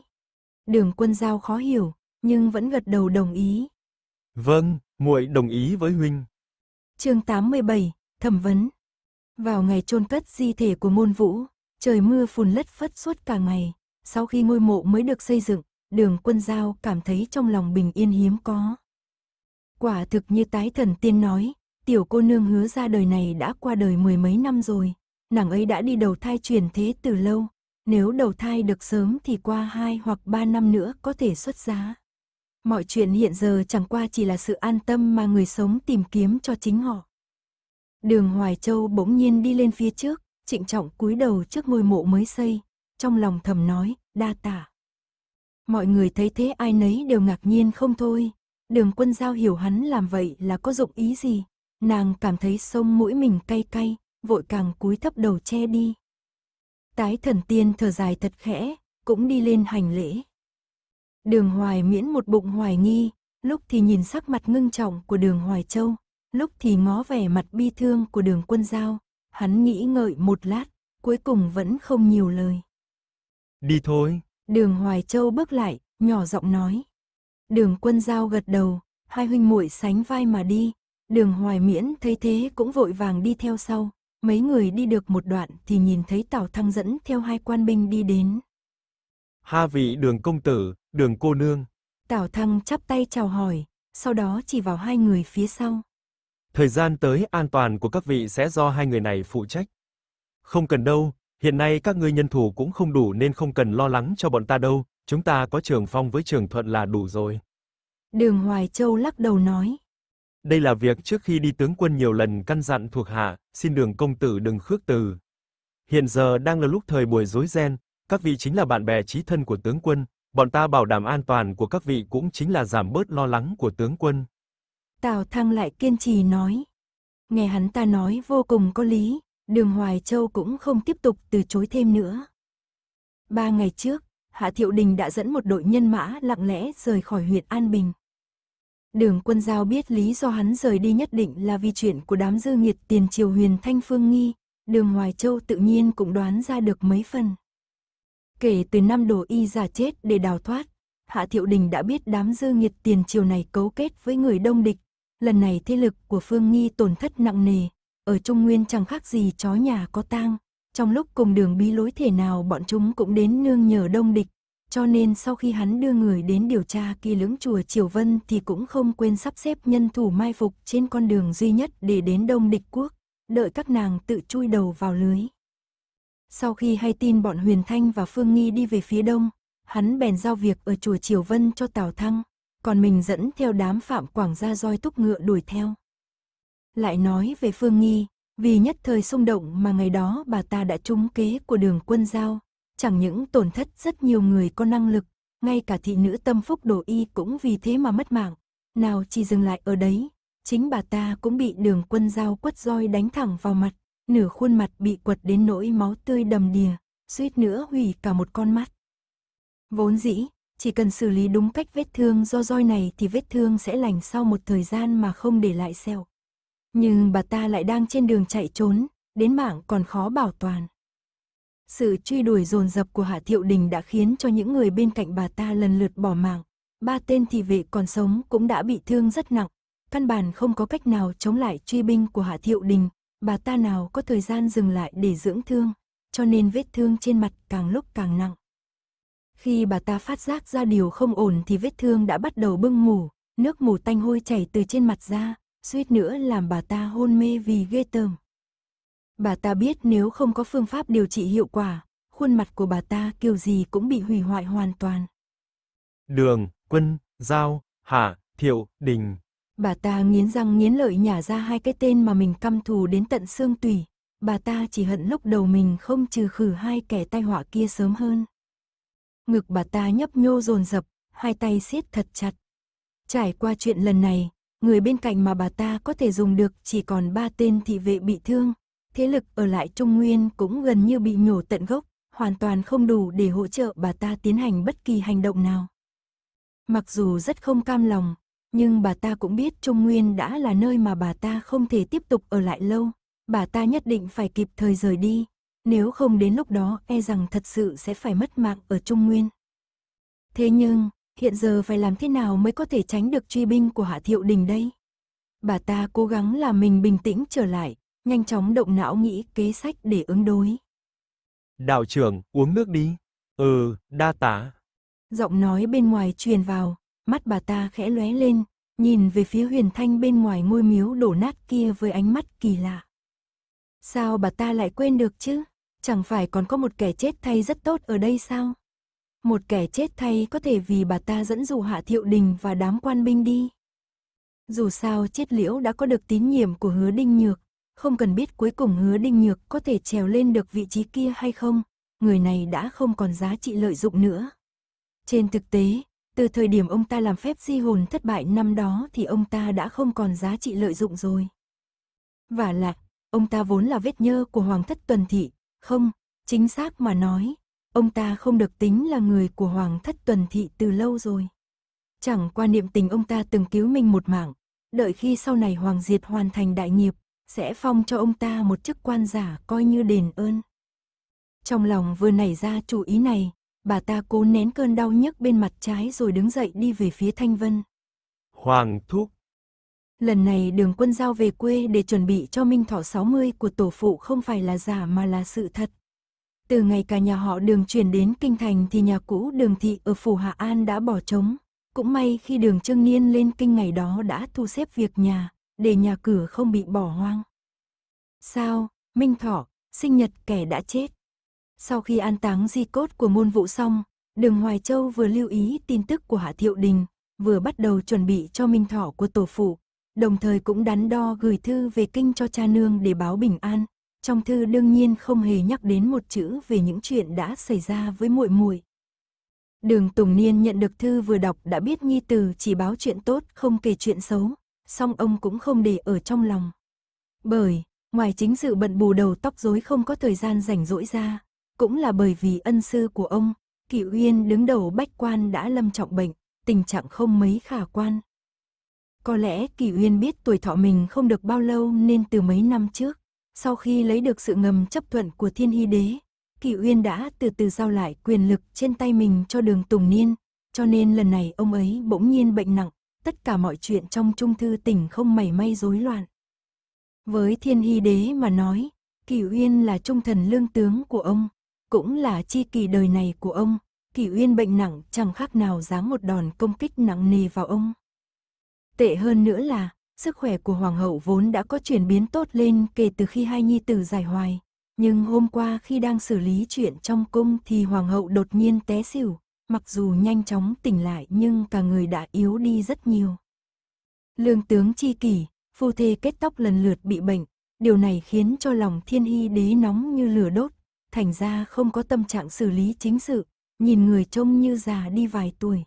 Speaker 1: Đường Quân Giao khó hiểu, nhưng vẫn gật đầu đồng ý.
Speaker 2: Vâng, muội đồng ý với huynh.
Speaker 1: Chương 87, thẩm vấn. Vào ngày chôn cất di thể của Môn Vũ, trời mưa phùn lất phất suốt cả ngày, sau khi ngôi mộ mới được xây dựng, Đường Quân Giao cảm thấy trong lòng bình yên hiếm có. Quả thực như tái thần tiên nói, tiểu cô nương hứa ra đời này đã qua đời mười mấy năm rồi, nàng ấy đã đi đầu thai truyền thế từ lâu, nếu đầu thai được sớm thì qua hai hoặc ba năm nữa có thể xuất giá. Mọi chuyện hiện giờ chẳng qua chỉ là sự an tâm mà người sống tìm kiếm cho chính họ. Đường Hoài Châu bỗng nhiên đi lên phía trước, trịnh trọng cúi đầu trước ngôi mộ mới xây, trong lòng thầm nói, đa tả. Mọi người thấy thế ai nấy đều ngạc nhiên không thôi, đường quân giao hiểu hắn làm vậy là có dụng ý gì nàng cảm thấy sông mũi mình cay cay, vội càng cúi thấp đầu che đi. Tái thần tiên thở dài thật khẽ, cũng đi lên hành lễ. Đường hoài miễn một bụng hoài nghi, lúc thì nhìn sắc mặt ngưng trọng của đường hoài châu, lúc thì ngó vẻ mặt bi thương của đường quân giao, hắn nghĩ ngợi một lát, cuối cùng vẫn không nhiều lời. Đi thôi. Đường hoài châu bước lại, nhỏ giọng nói. Đường quân giao gật đầu, hai huynh muội sánh vai mà đi, Đường Hoài Miễn thấy thế cũng vội vàng đi theo sau, mấy người đi được một đoạn thì nhìn thấy Tào Thăng dẫn theo hai quan binh đi đến.
Speaker 2: Ha vị đường công tử, đường cô nương.
Speaker 1: Tào Thăng chắp tay chào hỏi, sau đó chỉ vào hai người phía sau.
Speaker 2: Thời gian tới an toàn của các vị sẽ do hai người này phụ trách. Không cần đâu, hiện nay các ngươi nhân thủ cũng không đủ nên không cần lo lắng cho bọn ta đâu, chúng ta có Trường Phong với Trường Thuận là đủ rồi.
Speaker 1: Đường Hoài Châu lắc đầu nói.
Speaker 2: Đây là việc trước khi đi tướng quân nhiều lần căn dặn thuộc hạ, xin Đường công tử đừng khước từ. Hiện giờ đang là lúc thời buổi rối ren, các vị chính là bạn bè chí thân của tướng quân, bọn ta bảo đảm an toàn của các vị cũng chính là giảm bớt lo lắng của tướng quân.
Speaker 1: Tào Thăng lại kiên trì nói. Nghe hắn ta nói vô cùng có lý, Đường Hoài Châu cũng không tiếp tục từ chối thêm nữa. Ba ngày trước, Hạ Thiệu Đình đã dẫn một đội nhân mã lặng lẽ rời khỏi huyện An Bình. Đường quân giao biết lý do hắn rời đi nhất định là vì chuyện của đám dư nghiệt tiền triều huyền thanh phương nghi, đường Hoài Châu tự nhiên cũng đoán ra được mấy phần. Kể từ năm đồ y giả chết để đào thoát, Hạ Thiệu Đình đã biết đám dư nghiệt tiền triều này cấu kết với người đông địch, lần này thế lực của Phương Nghi tổn thất nặng nề, ở Trung Nguyên chẳng khác gì chó nhà có tang, trong lúc cùng đường bí lối thể nào bọn chúng cũng đến nương nhờ đông địch, cho nên sau khi hắn đưa người đến điều tra kỳ lưỡng chùa Triều Vân thì cũng không quên sắp xếp nhân thủ mai phục trên con đường duy nhất để đến Đông Địch Quốc, đợi các nàng tự chui đầu vào lưới. Sau khi hay tin bọn Huyền Thanh và Phương Nghi đi về phía đông, hắn bèn giao việc ở chùa Triều Vân cho Tào Thăng, còn mình dẫn theo đám phạm quảng gia roi túc ngựa đuổi theo. Lại nói về Phương Nghi, vì nhất thời xung động mà ngày đó bà ta đã trúng kế của đường quân giao, chẳng những tổn thất rất nhiều người có năng lực, ngay cả thị nữ tâm phúc đồ y cũng vì thế mà mất mạng. Nào chỉ dừng lại ở đấy, chính bà ta cũng bị đường quân dao quất roi đánh thẳng vào mặt, nửa khuôn mặt bị quật đến nỗi máu tươi đầm đìa, suýt nữa hủy cả một con mắt. Vốn dĩ, chỉ cần xử lý đúng cách vết thương do roi này thì vết thương sẽ lành sau một thời gian mà không để lại sẹo. Nhưng bà ta lại đang trên đường chạy trốn, đến mạng còn khó bảo toàn. Sự truy đuổi dồn dập của Hạ Thiệu Đình đã khiến cho những người bên cạnh bà ta lần lượt bỏ mạng. Ba tên thị vệ còn sống cũng đã bị thương rất nặng. Căn bản không có cách nào chống lại truy binh của Hạ Thiệu Đình. Bà ta nào có thời gian dừng lại để dưỡng thương, cho nên vết thương trên mặt càng lúc càng nặng. Khi bà ta phát giác ra điều không ổn thì vết thương đã bắt đầu bưng mù, nước mù tanh hôi chảy từ trên mặt ra, suýt nữa làm bà ta hôn mê vì ghê tởm. Bà ta biết nếu không có phương pháp điều trị hiệu quả, khuôn mặt của bà ta kiểu gì cũng bị hủy hoại hoàn toàn.
Speaker 2: Đường, Quân, Giao, Hạ, Thiệu, Đình.
Speaker 1: Bà ta nghiến răng nghiến lợi nhả ra hai cái tên mà mình căm thù đến tận xương tủy. Bà ta chỉ hận lúc đầu mình không trừ khử hai kẻ tai họa kia sớm hơn. Ngực bà ta nhấp nhô dồn dập, hai tay siết thật chặt. Trải qua chuyện lần này, người bên cạnh mà bà ta có thể dùng được chỉ còn ba tên thị vệ bị thương, thế lực ở lại Trung Nguyên cũng gần như bị nhổ tận gốc, hoàn toàn không đủ để hỗ trợ bà ta tiến hành bất kỳ hành động nào. Mặc dù rất không cam lòng, nhưng bà ta cũng biết Trung Nguyên đã là nơi mà bà ta không thể tiếp tục ở lại lâu, bà ta nhất định phải kịp thời rời đi, nếu không đến lúc đó e rằng thật sự sẽ phải mất mạng ở Trung Nguyên. Thế nhưng, hiện giờ phải làm thế nào mới có thể tránh được truy binh của Hạ Thiệu Đình đây? Bà ta cố gắng làm mình bình tĩnh trở lại, nhanh chóng động não nghĩ kế sách để ứng đối.
Speaker 2: Đạo trưởng, uống nước đi. Ừ, đa tá.
Speaker 1: Giọng nói bên ngoài truyền vào, mắt bà ta khẽ lóe lên, nhìn về phía huyền thanh bên ngoài ngôi miếu đổ nát kia với ánh mắt kỳ lạ. Sao bà ta lại quên được chứ? Chẳng phải còn có một kẻ chết thay rất tốt ở đây sao? Một kẻ chết thay có thể vì bà ta dẫn dụ hạ thiệu đình và đám quan binh đi. Dù sao chết liễu đã có được tín nhiệm của hứa đinh nhược, không cần biết cuối cùng hứa đinh nhược có thể trèo lên được vị trí kia hay không, người này đã không còn giá trị lợi dụng nữa. Trên thực tế, từ thời điểm ông ta làm phép di hồn thất bại năm đó thì ông ta đã không còn giá trị lợi dụng rồi. Và là, ông ta vốn là vết nhơ của Hoàng thất tuần thị, không, chính xác mà nói, ông ta không được tính là người của Hoàng thất tuần thị từ lâu rồi. Chẳng qua niệm tình ông ta từng cứu mình một mạng, đợi khi sau này Hoàng Diệt hoàn thành đại nghiệp, sẽ phong cho ông ta một chức quan giả coi như đền ơn. Trong lòng vừa nảy ra chủ ý này, bà ta cố nén cơn đau nhức bên mặt trái rồi đứng dậy đi về phía Thanh Vân. Hoàng thúc. Lần này đường quân giao về quê để chuẩn bị cho Minh Thọ 60 của tổ phụ không phải là giả mà là sự thật. Từ ngày cả nhà họ đường chuyển đến Kinh Thành thì nhà cũ đường thị ở Phủ Hạ An đã bỏ trống. Cũng may khi đường Trương Niên lên kinh ngày đó đã thu xếp việc nhà, để nhà cửa không bị bỏ hoang. Sao, Minh Thỏ sinh nhật kẻ đã chết. Sau khi an táng di cốt của môn vụ xong, đường Hoài Châu vừa lưu ý tin tức của Hạ Thiệu Đình, vừa bắt đầu chuẩn bị cho Minh Thỏ của tổ phụ, đồng thời cũng đắn đo gửi thư về kinh cho cha nương để báo bình an. Trong thư đương nhiên không hề nhắc đến một chữ về những chuyện đã xảy ra với muội muội. Đường Tùng Niên nhận được thư vừa đọc đã biết Nhi từ chỉ báo chuyện tốt không kể chuyện xấu, song ông cũng không để ở trong lòng. Bởi, ngoài chính sự bận bù đầu tóc rối không có thời gian rảnh rỗi ra, cũng là bởi vì ân sư của ông, Kỷ Uyên đứng đầu bách quan đã lâm trọng bệnh, tình trạng không mấy khả quan. Có lẽ Kỳ Uyên biết tuổi thọ mình không được bao lâu nên từ mấy năm trước, sau khi lấy được sự ngầm chấp thuận của Thiên Hy Đế, Kỳ Uyên đã từ từ giao lại quyền lực trên tay mình cho Đường Tùng Niên, cho nên lần này ông ấy bỗng nhiên bệnh nặng, tất cả mọi chuyện trong trung thư tỉnh không mảy may rối loạn. Với thiên hy đế mà nói, Kỳ Uyên là trung thần lương tướng của ông, cũng là chi kỳ đời này của ông, Kỳ Uyên bệnh nặng chẳng khác nào giáng một đòn công kích nặng nề vào ông. Tệ hơn nữa là, sức khỏe của Hoàng hậu vốn đã có chuyển biến tốt lên kể từ khi hai nhi tử giải hoài. Nhưng hôm qua khi đang xử lý chuyện trong cung thì Hoàng hậu đột nhiên té xỉu, mặc dù nhanh chóng tỉnh lại nhưng cả người đã yếu đi rất nhiều. Lương tướng chi kỷ, phu thê kết tóc lần lượt bị bệnh, điều này khiến cho lòng thiên hy đế nóng như lửa đốt, thành ra không có tâm trạng xử lý chính sự, nhìn người trông như già đi vài tuổi.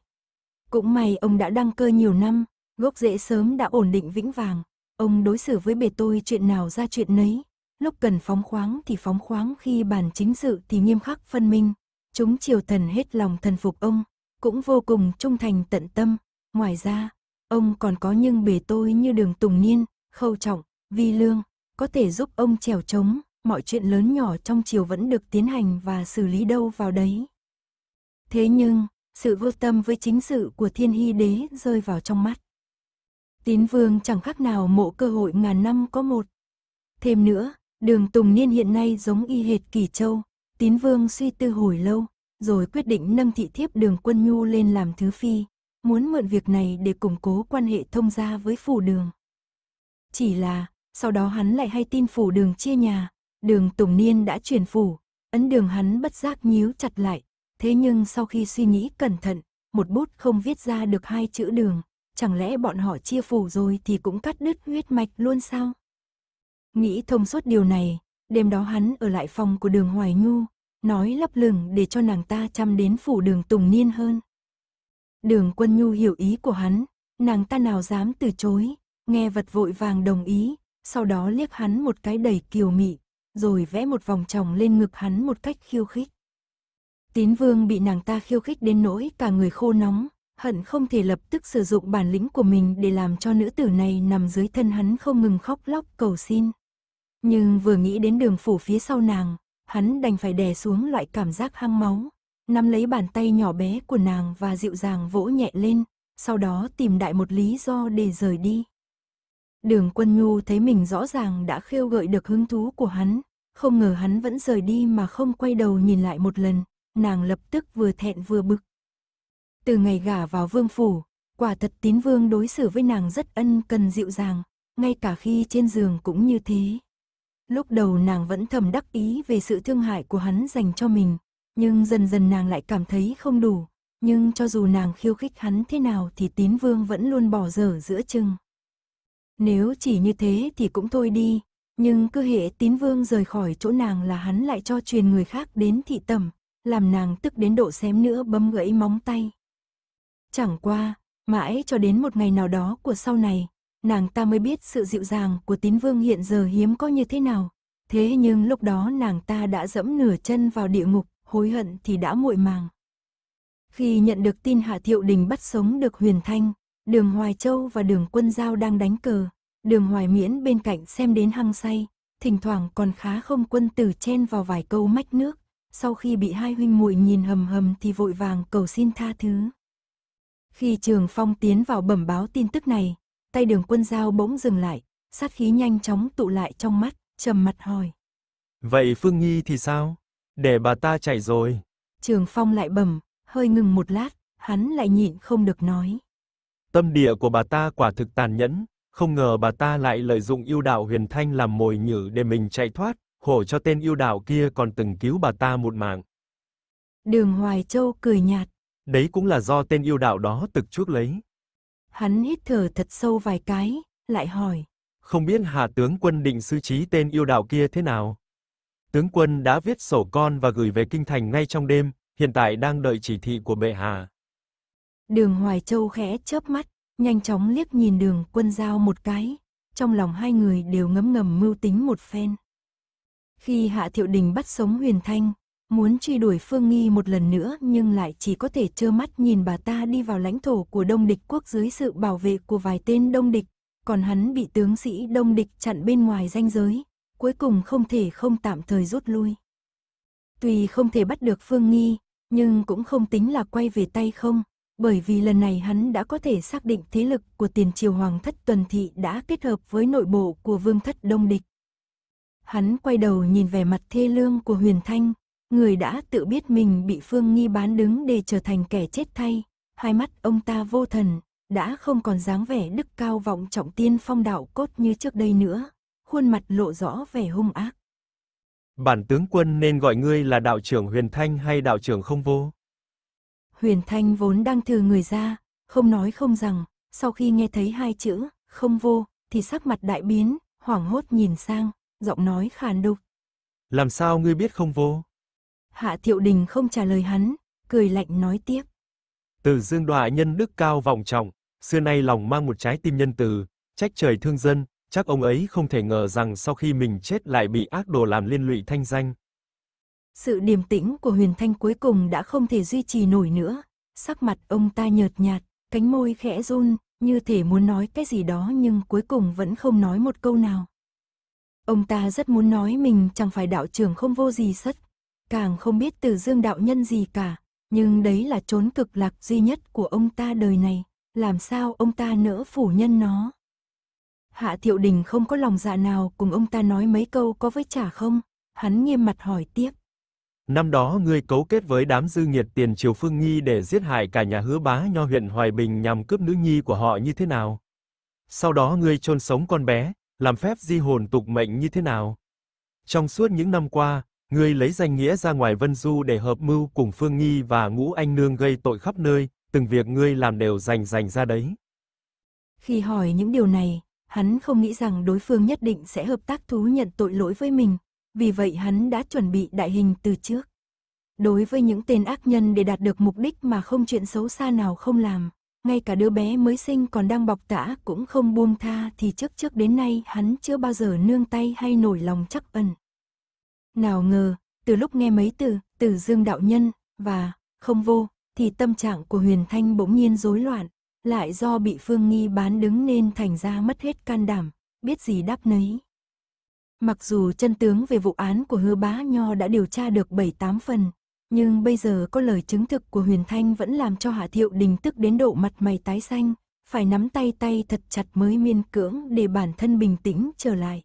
Speaker 1: Cũng may ông đã đăng cơ nhiều năm, gốc rễ sớm đã ổn định vĩnh vàng, ông đối xử với bề tôi chuyện nào ra chuyện nấy, lúc cần phóng khoáng thì phóng khoáng khi bàn chính sự thì nghiêm khắc phân minh, Chúng triều thần hết lòng thần phục ông, cũng vô cùng trung thành tận tâm. Ngoài ra, ông còn có những bề tôi như đường Tùng Niên, Khâu Trọng, Vi Lương, có thể giúp ông trèo trống, mọi chuyện lớn nhỏ trong triều vẫn được tiến hành và xử lý đâu vào đấy. Thế nhưng, sự vô tâm với chính sự của thiên hy đế rơi vào trong mắt. Tín vương chẳng khác nào mộ cơ hội ngàn năm có một. Thêm nữa, đường Tùng Niên hiện nay giống y hệt Kỳ Châu, Tín Vương suy tư hồi lâu, rồi quyết định nâng thị thiếp đường quân nhu lên làm thứ phi, muốn mượn việc này để củng cố quan hệ thông gia với phủ đường. Chỉ là, sau đó hắn lại hay tin phủ đường chia nhà, đường Tùng Niên đã chuyển phủ, ấn đường hắn bất giác nhíu chặt lại, thế nhưng sau khi suy nghĩ cẩn thận, một bút không viết ra được hai chữ đường, chẳng lẽ bọn họ chia phủ rồi thì cũng cắt đứt huyết mạch luôn sao? Nghĩ thông suốt điều này, đêm đó hắn ở lại phòng của đường Hoài Nhu, nói lấp lửng để cho nàng ta chăm đến phủ đường Tùng Niên hơn. Đường Quân Nhu hiểu ý của hắn, nàng ta nào dám từ chối, nghe vật vội vàng đồng ý, sau đó liếc hắn một cái đầy kiều mị, rồi vẽ một vòng tròng lên ngực hắn một cách khiêu khích. Tín Vương bị nàng ta khiêu khích đến nỗi cả người khô nóng, hận không thể lập tức sử dụng bản lĩnh của mình để làm cho nữ tử này nằm dưới thân hắn không ngừng khóc lóc cầu xin. Nhưng vừa nghĩ đến đường phủ phía sau nàng, hắn đành phải đè xuống loại cảm giác hăng máu, nắm lấy bàn tay nhỏ bé của nàng và dịu dàng vỗ nhẹ lên, sau đó tìm đại một lý do để rời đi. Đường quân nhu thấy mình rõ ràng đã khêu gợi được hứng thú của hắn, không ngờ hắn vẫn rời đi mà không quay đầu nhìn lại một lần, nàng lập tức vừa thẹn vừa bực. Từ ngày gả vào vương phủ, quả thật tín vương đối xử với nàng rất ân cần dịu dàng, ngay cả khi trên giường cũng như thế. Lúc đầu nàng vẫn thầm đắc ý về sự thương hại của hắn dành cho mình, nhưng dần dần nàng lại cảm thấy không đủ. Nhưng cho dù nàng khiêu khích hắn thế nào thì tín vương vẫn luôn bỏ dở giữa chừng. Nếu chỉ như thế thì cũng thôi đi, nhưng cứ hệ tín vương rời khỏi chỗ nàng là hắn lại cho truyền người khác đến thị tẩm, làm nàng tức đến độ xém nữa bấm gãy móng tay. Chẳng qua, mãi cho đến một ngày nào đó của sau này, nàng ta mới biết sự dịu dàng của tín vương hiện giờ hiếm có như thế nào. Thế nhưng lúc đó nàng ta đã dẫm nửa chân vào địa ngục, hối hận thì đã muội màng. Khi nhận được tin Hạ Thiệu Đình bắt sống được Huyền Thanh, đường Hoài Châu và đường Quân Giao đang đánh cờ, đường Hoài Miễn bên cạnh xem đến hăng say, thỉnh thoảng còn khá không quân tử chen vào vài câu mách nước, sau khi bị hai huynh muội nhìn hầm hầm thì vội vàng cầu xin tha thứ. Khi Trường Phong tiến vào bẩm báo tin tức này, tay đường quân giao bỗng dừng lại, sát khí nhanh chóng tụ lại trong mắt, trầm mặt hỏi.
Speaker 2: Vậy Phương Nhi thì sao? Để bà ta chạy rồi.
Speaker 1: Trường Phong lại bầm, hơi ngừng một lát, hắn lại nhịn không được nói.
Speaker 2: Tâm địa của bà ta quả thực tàn nhẫn, không ngờ bà ta lại lợi dụng yêu đạo huyền thanh làm mồi nhử để mình chạy thoát, khổ cho tên yêu đạo kia còn từng cứu bà ta một mạng.
Speaker 1: Đường Hoài Châu cười nhạt.
Speaker 2: Đấy cũng là do tên yêu đạo đó tực trước lấy.
Speaker 1: Hắn hít thở thật sâu vài cái, lại hỏi.
Speaker 2: Không biết hạ tướng quân định sư trí tên yêu đạo kia thế nào? Tướng quân đã viết sổ con và gửi về kinh thành ngay trong đêm, hiện tại đang đợi chỉ thị của bệ hạ.
Speaker 1: Đường Hoài Châu khẽ chớp mắt, nhanh chóng liếc nhìn đường quân giao một cái, trong lòng hai người đều ngấm ngầm mưu tính một phen. Khi Hạ Thiệu Đình bắt sống Huyền Thanh, muốn truy đuổi Phương Nghi một lần nữa nhưng lại chỉ có thể trơ mắt nhìn bà ta đi vào lãnh thổ của đông địch quốc dưới sự bảo vệ của vài tên đông địch, còn hắn bị tướng sĩ đông địch chặn bên ngoài ranh giới, cuối cùng không thể không tạm thời rút lui. Tuy không thể bắt được Phương Nghi, nhưng cũng không tính là quay về tay không, bởi vì lần này hắn đã có thể xác định thế lực của tiền triều hoàng thất tuần thị đã kết hợp với nội bộ của vương thất đông địch. Hắn quay đầu nhìn vẻ mặt thê lương của Huyền Thanh, người đã tự biết mình bị Phương Nghi bán đứng để trở thành kẻ chết thay. Hai mắt ông ta vô thần, đã không còn dáng vẻ đức cao vọng trọng tiên phong đạo cốt như trước đây nữa, khuôn mặt lộ rõ vẻ hung ác.
Speaker 2: Bản tướng quân nên gọi ngươi là đạo trưởng Huyền Thanh hay đạo trưởng không vô?
Speaker 1: Huyền Thanh vốn đang thừa người ra, không nói không rằng, sau khi nghe thấy hai chữ, không vô, thì sắc mặt đại biến, hoảng hốt nhìn sang, giọng nói khàn đục.
Speaker 2: Làm sao ngươi biết không vô?
Speaker 1: Hạ Thiệu Đình không trả lời hắn, cười lạnh nói tiếp.
Speaker 2: Từ dương đoạ nhân đức cao vòng trọng, xưa nay lòng mang một trái tim nhân từ, trách trời thương dân, chắc ông ấy không thể ngờ rằng sau khi mình chết lại bị ác đồ làm liên lụy thanh danh.
Speaker 1: Sự điềm tĩnh của Huyền Thanh cuối cùng đã không thể duy trì nổi nữa, sắc mặt ông ta nhợt nhạt, cánh môi khẽ run, như thể muốn nói cái gì đó nhưng cuối cùng vẫn không nói một câu nào. Ông ta rất muốn nói mình chẳng phải đạo trưởng không vô gì sất càng không biết từ dương đạo nhân gì cả, nhưng đấy là trốn cực lạc duy nhất của ông ta đời này, làm sao ông ta nỡ phủ nhân nó. Hạ Thiệu Đình không có lòng dạ nào cùng ông ta nói mấy câu có với trả không, hắn nghiêm mặt hỏi tiếp.
Speaker 2: Năm đó ngươi cấu kết với đám dư nghiệt tiền triều Phương Nghi để giết hại cả nhà hứa bá nho huyện Hoài Bình nhằm cướp nữ nhi của họ như thế nào? Sau đó ngươi chôn sống con bé, làm phép di hồn tục mệnh như thế nào? Trong suốt những năm qua, Ngươi lấy danh nghĩa ra ngoài Vân Du để hợp mưu cùng Phương Nghi và Ngũ Anh Nương gây tội khắp nơi, từng việc ngươi làm đều rành rành ra đấy.
Speaker 1: Khi hỏi những điều này, hắn không nghĩ rằng đối phương nhất định sẽ hợp tác thú nhận tội lỗi với mình, vì vậy hắn đã chuẩn bị đại hình từ trước. Đối với những tên ác nhân để đạt được mục đích mà không chuyện xấu xa nào không làm, ngay cả đứa bé mới sinh còn đang bọc tã cũng không buông tha thì trước trước đến nay hắn chưa bao giờ nương tay hay nổi lòng chắc ẩn. Nào ngờ, từ lúc nghe mấy từ từ Dương đạo nhân và không vô thì tâm trạng của Huyền Thanh bỗng nhiên rối loạn, lại do bị Phương Nghi bán đứng nên thành ra mất hết can đảm, biết gì đáp nấy. Mặc dù chân tướng về vụ án của Hứa Bá Nho đã điều tra được 7-8 phần, nhưng bây giờ có lời chứng thực của Huyền Thanh vẫn làm cho Hạ Thiệu Đình tức đến độ mặt mày tái xanh, phải nắm tay tay thật chặt mới miên cưỡng để bản thân bình tĩnh trở lại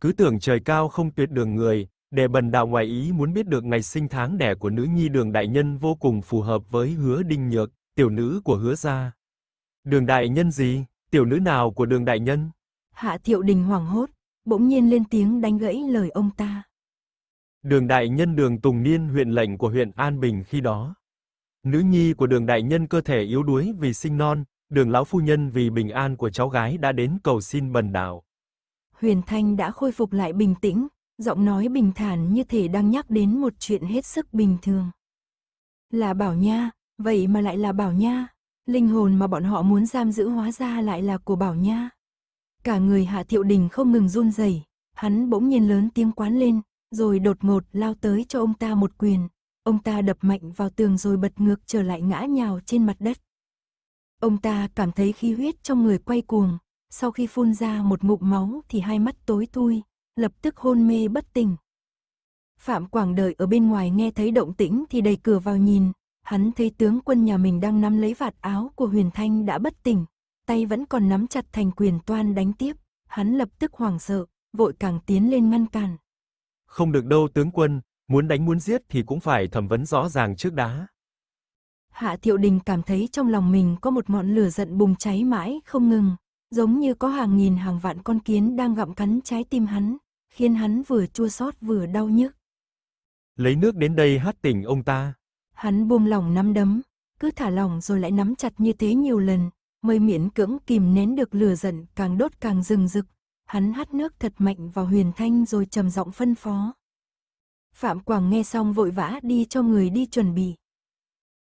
Speaker 2: cứ tưởng trời cao không tuyệt đường người, để bần đạo ngoài ý muốn biết được ngày sinh tháng đẻ của nữ nhi đường đại nhân vô cùng phù hợp với hứa đinh nhược, tiểu nữ của hứa gia. Đường đại nhân gì? Tiểu nữ nào của đường đại nhân?
Speaker 1: Hạ thiệu đình hoảng hốt, bỗng nhiên lên tiếng đánh gãy lời ông ta.
Speaker 2: Đường đại nhân đường Tùng Niên huyện lệnh của huyện An Bình khi đó. Nữ nhi của đường đại nhân cơ thể yếu đuối vì sinh non, đường lão phu nhân vì bình an của cháu gái đã đến cầu xin bần đạo.
Speaker 1: Huyền Thanh đã khôi phục lại bình tĩnh, giọng nói bình thản như thể đang nhắc đến một chuyện hết sức bình thường. Là Bảo Nha, vậy mà lại là Bảo Nha, linh hồn mà bọn họ muốn giam giữ hóa ra lại là của Bảo Nha. Cả người Hạ Thiệu Đình không ngừng run rẩy, hắn bỗng nhiên lớn tiếng quán lên, rồi đột ngột lao tới cho ông ta một quyền. Ông ta đập mạnh vào tường rồi bật ngược trở lại ngã nhào trên mặt đất. Ông ta cảm thấy khí huyết trong người quay cuồng, sau khi phun ra một ngụm máu thì hai mắt tối tui, lập tức hôn mê bất tỉnh. Phạm Quảng đợi ở bên ngoài nghe thấy động tĩnh thì đẩy cửa vào nhìn, hắn thấy tướng quân nhà mình đang nắm lấy vạt áo của Huyền Thanh đã bất tỉnh, tay vẫn còn nắm chặt thành quyền toan đánh tiếp, hắn lập tức hoảng sợ, vội càng tiến lên ngăn cản.
Speaker 2: Không được đâu tướng quân, muốn đánh muốn giết thì cũng phải thẩm vấn rõ ràng trước đã.
Speaker 1: Hạ Thiệu Đình cảm thấy trong lòng mình có một ngọn lửa giận bùng cháy mãi không ngừng, giống như có hàng nghìn hàng vạn con kiến đang gặm cắn trái tim hắn, khiến hắn vừa chua xót vừa đau nhức.
Speaker 2: Lấy nước đến đây hát tình ông ta.
Speaker 1: Hắn buông lỏng nắm đấm, cứ thả lỏng rồi lại nắm chặt như thế nhiều lần, mới miễn cưỡng kìm nén được lửa giận càng đốt càng rừng rực. Hắn hát nước thật mạnh vào huyền thanh rồi trầm giọng phân phó. Phạm Quảng nghe xong vội vã đi cho người đi chuẩn bị.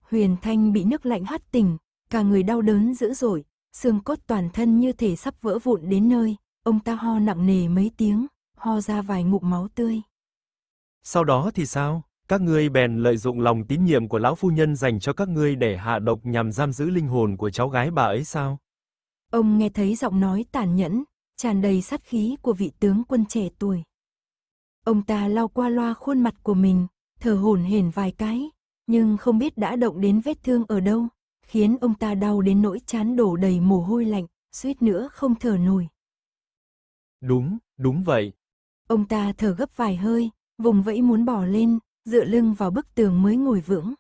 Speaker 1: Huyền Thanh bị nước lạnh hát tình, cả người đau đớn dữ dội, xương cốt toàn thân như thể sắp vỡ vụn đến nơi, ông ta ho nặng nề mấy tiếng, ho ra vài ngụm máu tươi.
Speaker 2: Sau đó thì sao? Các ngươi bèn lợi dụng lòng tín nhiệm của lão phu nhân dành cho các ngươi để hạ độc nhằm giam giữ linh hồn của cháu gái bà ấy sao?
Speaker 1: Ông nghe thấy giọng nói tàn nhẫn, tràn đầy sát khí của vị tướng quân trẻ tuổi. Ông ta lau qua loa khuôn mặt của mình, thở hổn hển vài cái, nhưng không biết đã động đến vết thương ở đâu, khiến ông ta đau đến nỗi chán đổ đầy mồ hôi lạnh, suýt nữa không thở nổi.
Speaker 2: Đúng, đúng vậy.
Speaker 1: Ông ta thở gấp vài hơi, vùng vẫy muốn bỏ lên, dựa lưng vào bức tường mới ngồi vững.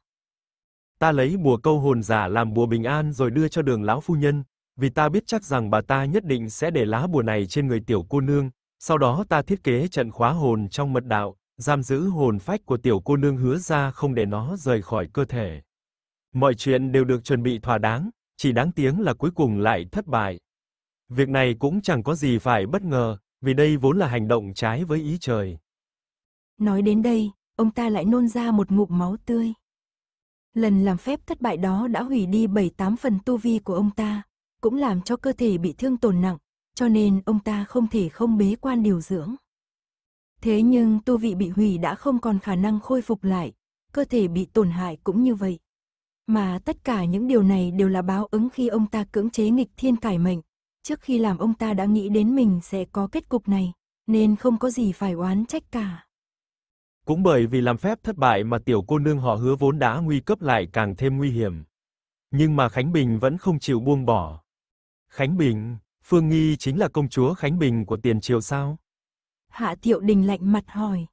Speaker 2: Ta lấy bùa câu hồn giả làm bùa bình an rồi đưa cho đường lão phu nhân, vì ta biết chắc rằng bà ta nhất định sẽ để lá bùa này trên người tiểu cô nương, sau đó ta thiết kế trận khóa hồn trong mật đạo, giam giữ hồn phách của tiểu cô nương hứa ra không để nó rời khỏi cơ thể. Mọi chuyện đều được chuẩn bị thỏa đáng, chỉ đáng tiếng là cuối cùng lại thất bại. Việc này cũng chẳng có gì phải bất ngờ, vì đây vốn là hành động trái với ý trời.
Speaker 1: Nói đến đây, ông ta lại nôn ra một ngụm máu tươi. Lần làm phép thất bại đó đã hủy đi 7-8 phần tu vi của ông ta, cũng làm cho cơ thể bị thương tổn nặng, cho nên ông ta không thể không bế quan điều dưỡng. Thế nhưng tu vị bị hủy đã không còn khả năng khôi phục lại, cơ thể bị tổn hại cũng như vậy. Mà tất cả những điều này đều là báo ứng khi ông ta cưỡng chế nghịch thiên cải mệnh. Trước khi làm ông ta đã nghĩ đến mình sẽ có kết cục này, nên không có gì phải oán trách cả.
Speaker 2: Cũng bởi vì làm phép thất bại mà tiểu cô nương họ hứa vốn đã nguy cấp lại càng thêm nguy hiểm. Nhưng mà Khánh Bình vẫn không chịu buông bỏ. Khánh Bình, Phương Nghi chính là công chúa Khánh Bình của tiền triều sao?
Speaker 1: Hạ Tiệu Đình lạnh mặt hỏi.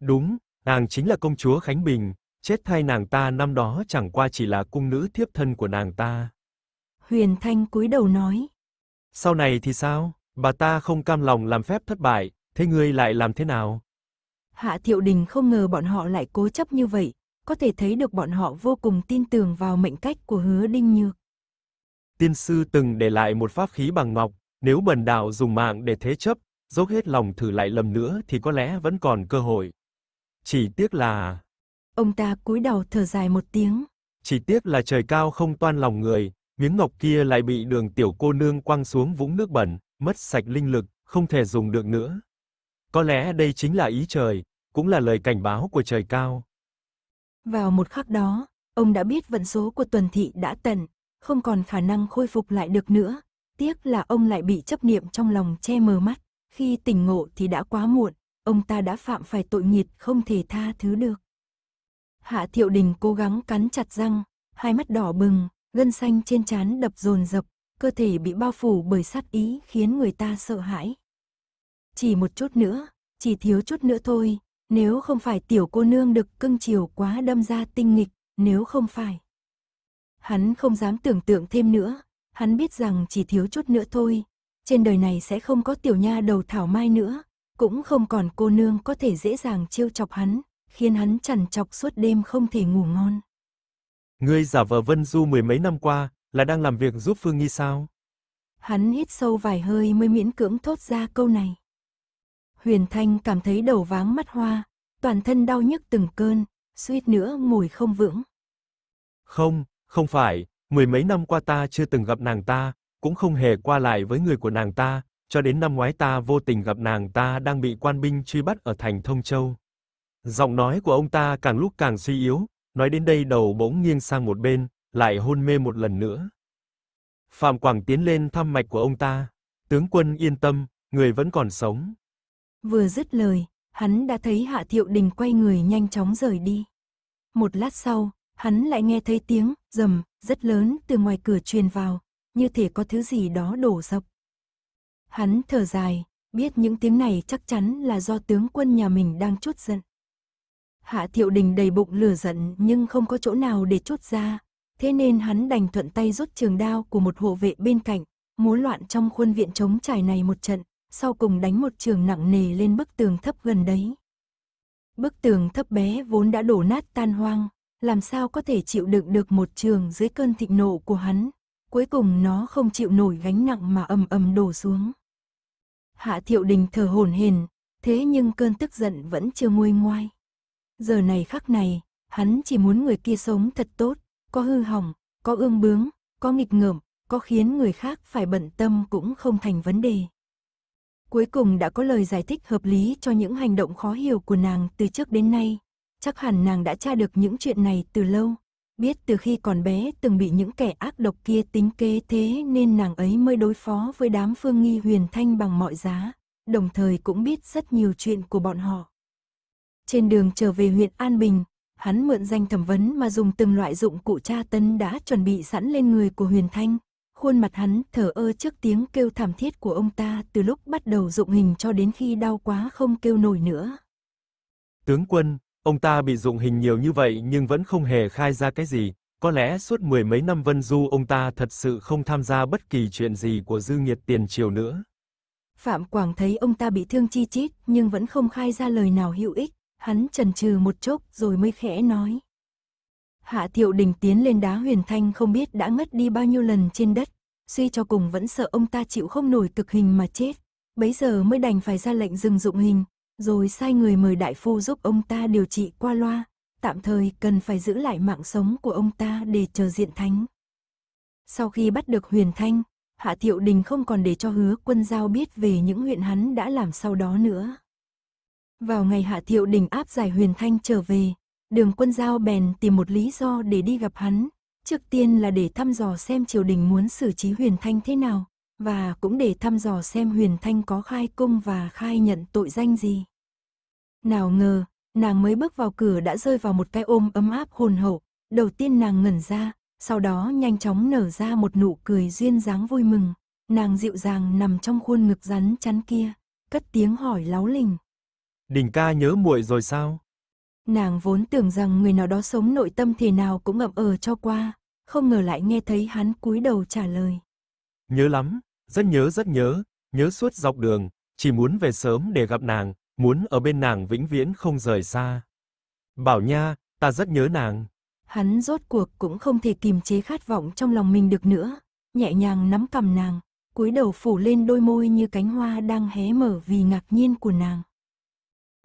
Speaker 2: Đúng, nàng chính là công chúa Khánh Bình, Chết thay nàng ta năm đó chẳng qua chỉ là cung nữ thiếp thân của nàng ta.
Speaker 1: Huyền Thanh cúi đầu nói.
Speaker 2: Sau này thì sao? Bà ta không cam lòng làm phép thất bại, thế ngươi lại làm thế nào?
Speaker 1: Hạ Thiệu Đình không ngờ bọn họ lại cố chấp như vậy, có thể thấy được bọn họ vô cùng tin tưởng vào mệnh cách của hứa Đinh Nhược.
Speaker 2: Tiên sư từng để lại một pháp khí bằng ngọc, nếu bần đạo dùng mạng để thế chấp, dốc hết lòng thử lại lầm nữa thì có lẽ vẫn còn cơ hội. Chỉ tiếc là,
Speaker 1: Ông ta cúi đầu thở dài một tiếng.
Speaker 2: Chỉ tiếc là trời cao không toan lòng người, miếng ngọc kia lại bị đường tiểu cô nương quăng xuống vũng nước bẩn, mất sạch linh lực, không thể dùng được nữa. Có lẽ đây chính là ý trời, cũng là lời cảnh báo của trời cao.
Speaker 1: Vào một khắc đó, ông đã biết vận số của tuần thị đã tận, không còn khả năng khôi phục lại được nữa. Tiếc là ông lại bị chấp niệm trong lòng che mờ mắt, khi tỉnh ngộ thì đã quá muộn, ông ta đã phạm phải tội nghiệt không thể tha thứ được. Hạ Thiệu Đình cố gắng cắn chặt răng, hai mắt đỏ bừng, gân xanh trên trán đập dồn dập, cơ thể bị bao phủ bởi sát ý khiến người ta sợ hãi. Chỉ một chút nữa, chỉ thiếu chút nữa thôi, nếu không phải tiểu cô nương được cưng chiều quá đâm ra tinh nghịch, nếu không phải. Hắn không dám tưởng tượng thêm nữa, hắn biết rằng chỉ thiếu chút nữa thôi, trên đời này sẽ không có tiểu nha đầu thảo mai nữa, cũng không còn cô nương có thể dễ dàng trêu chọc hắn, khiến hắn chằn chọc suốt đêm không thể ngủ ngon.
Speaker 2: Ngươi giả vờ Vân Du mười mấy năm qua, là đang làm việc giúp Phương Nghi sao?
Speaker 1: Hắn hít sâu vài hơi mới miễn cưỡng thốt ra câu này. Huyền Thanh cảm thấy đầu váng mắt hoa, toàn thân đau nhức từng cơn, suýt nữa ngồi không vững.
Speaker 2: Không, không phải, mười mấy năm qua ta chưa từng gặp nàng ta, cũng không hề qua lại với người của nàng ta, cho đến năm ngoái ta vô tình gặp nàng ta đang bị quan binh truy bắt ở thành Thông Châu, Giọng nói của ông ta càng lúc càng suy yếu, nói đến đây đầu bỗng nghiêng sang một bên, lại hôn mê một lần nữa. Phạm Quảng tiến lên thăm mạch của ông ta, tướng quân yên tâm, người vẫn còn sống.
Speaker 1: Vừa dứt lời, hắn đã thấy Hạ Thiệu Đình quay người nhanh chóng rời đi. Một lát sau, hắn lại nghe thấy tiếng rầm rất lớn từ ngoài cửa truyền vào, như thể có thứ gì đó đổ dập. Hắn thở dài, biết những tiếng này chắc chắn là do tướng quân nhà mình đang chút giận. Hạ Thiệu Đình đầy bụng lửa giận nhưng không có chỗ nào để chốt ra, thế nên hắn đành thuận tay rút trường đao của một hộ vệ bên cạnh, múa loạn trong khuôn viện trống trải này một trận, sau cùng đánh một trường nặng nề lên bức tường thấp gần đấy. Bức tường thấp bé vốn đã đổ nát tan hoang, làm sao có thể chịu đựng được một trường dưới cơn thịnh nộ của hắn, cuối cùng nó không chịu nổi gánh nặng mà ầm ầm đổ xuống. Hạ Thiệu Đình thở hổn hển, thế nhưng cơn tức giận vẫn chưa nguôi ngoai giờ này khắc này, hắn chỉ muốn người kia sống thật tốt, có hư hỏng, có ương bướng, có nghịch ngợm, có khiến người khác phải bận tâm cũng không thành vấn đề. Cuối cùng đã có lời giải thích hợp lý cho những hành động khó hiểu của nàng từ trước đến nay. Chắc hẳn nàng đã tra được những chuyện này từ lâu, biết từ khi còn bé từng bị những kẻ ác độc kia tính kế thế nên nàng ấy mới đối phó với đám phương nghi huyền thanh bằng mọi giá, đồng thời cũng biết rất nhiều chuyện của bọn họ. Trên đường trở về huyện An Bình, hắn mượn danh thẩm vấn mà dùng từng loại dụng cụ tra tấn đã chuẩn bị sẵn lên người của Huyền Thanh. Khuôn mặt hắn thở ơ trước tiếng kêu thảm thiết của ông ta từ lúc bắt đầu dụng hình cho đến khi đau quá không kêu nổi nữa.
Speaker 2: Tướng quân, ông ta bị dụng hình nhiều như vậy nhưng vẫn không hề khai ra cái gì. Có lẽ suốt mười mấy năm Vân Du ông ta thật sự không tham gia bất kỳ chuyện gì của dư nghiệt tiền triều nữa.
Speaker 1: Phạm Quảng thấy ông ta bị thương chi chít nhưng vẫn không khai ra lời nào hữu ích hắn chần chừ một chốc rồi mới khẽ nói. Hạ Thiệu Đình tiến lên đá Huyền Thanh không biết đã ngất đi bao nhiêu lần trên đất, suy cho cùng vẫn sợ ông ta chịu không nổi cực hình mà chết, bấy giờ mới đành phải ra lệnh dừng dụng hình, rồi sai người mời đại phu giúp ông ta điều trị qua loa, tạm thời cần phải giữ lại mạng sống của ông ta để chờ diện thánh. Sau khi bắt được Huyền Thanh, Hạ Thiệu Đình không còn để cho hứa quân giao biết về những huyện hắn đã làm sau đó nữa. Vào ngày Hạ Thiệu Đình áp giải Huyền Thanh trở về, đường quân giao bèn tìm một lý do để đi gặp hắn. Trước tiên là để thăm dò xem triều đình muốn xử trí Huyền Thanh thế nào, và cũng để thăm dò xem Huyền Thanh có khai cung và khai nhận tội danh gì. Nào ngờ, nàng mới bước vào cửa đã rơi vào một cái ôm ấm áp hồn hậu. Đầu tiên nàng ngẩn ra, sau đó nhanh chóng nở ra một nụ cười duyên dáng vui mừng. Nàng dịu dàng nằm trong khuôn ngực rắn chắn kia, cất tiếng hỏi láo lình,
Speaker 2: Đình ca nhớ muội rồi sao?
Speaker 1: Nàng vốn tưởng rằng người nào đó sống nội tâm thì nào cũng ngậm ờ cho qua, không ngờ lại nghe thấy hắn cúi đầu trả lời.
Speaker 2: Nhớ lắm, rất nhớ rất nhớ, nhớ suốt dọc đường, chỉ muốn về sớm để gặp nàng, muốn ở bên nàng vĩnh viễn không rời xa. Bảo nha, ta rất nhớ nàng.
Speaker 1: Hắn rốt cuộc cũng không thể kìm chế khát vọng trong lòng mình được nữa, nhẹ nhàng nắm cầm nàng, cúi đầu phủ lên đôi môi như cánh hoa đang hé mở vì ngạc nhiên của nàng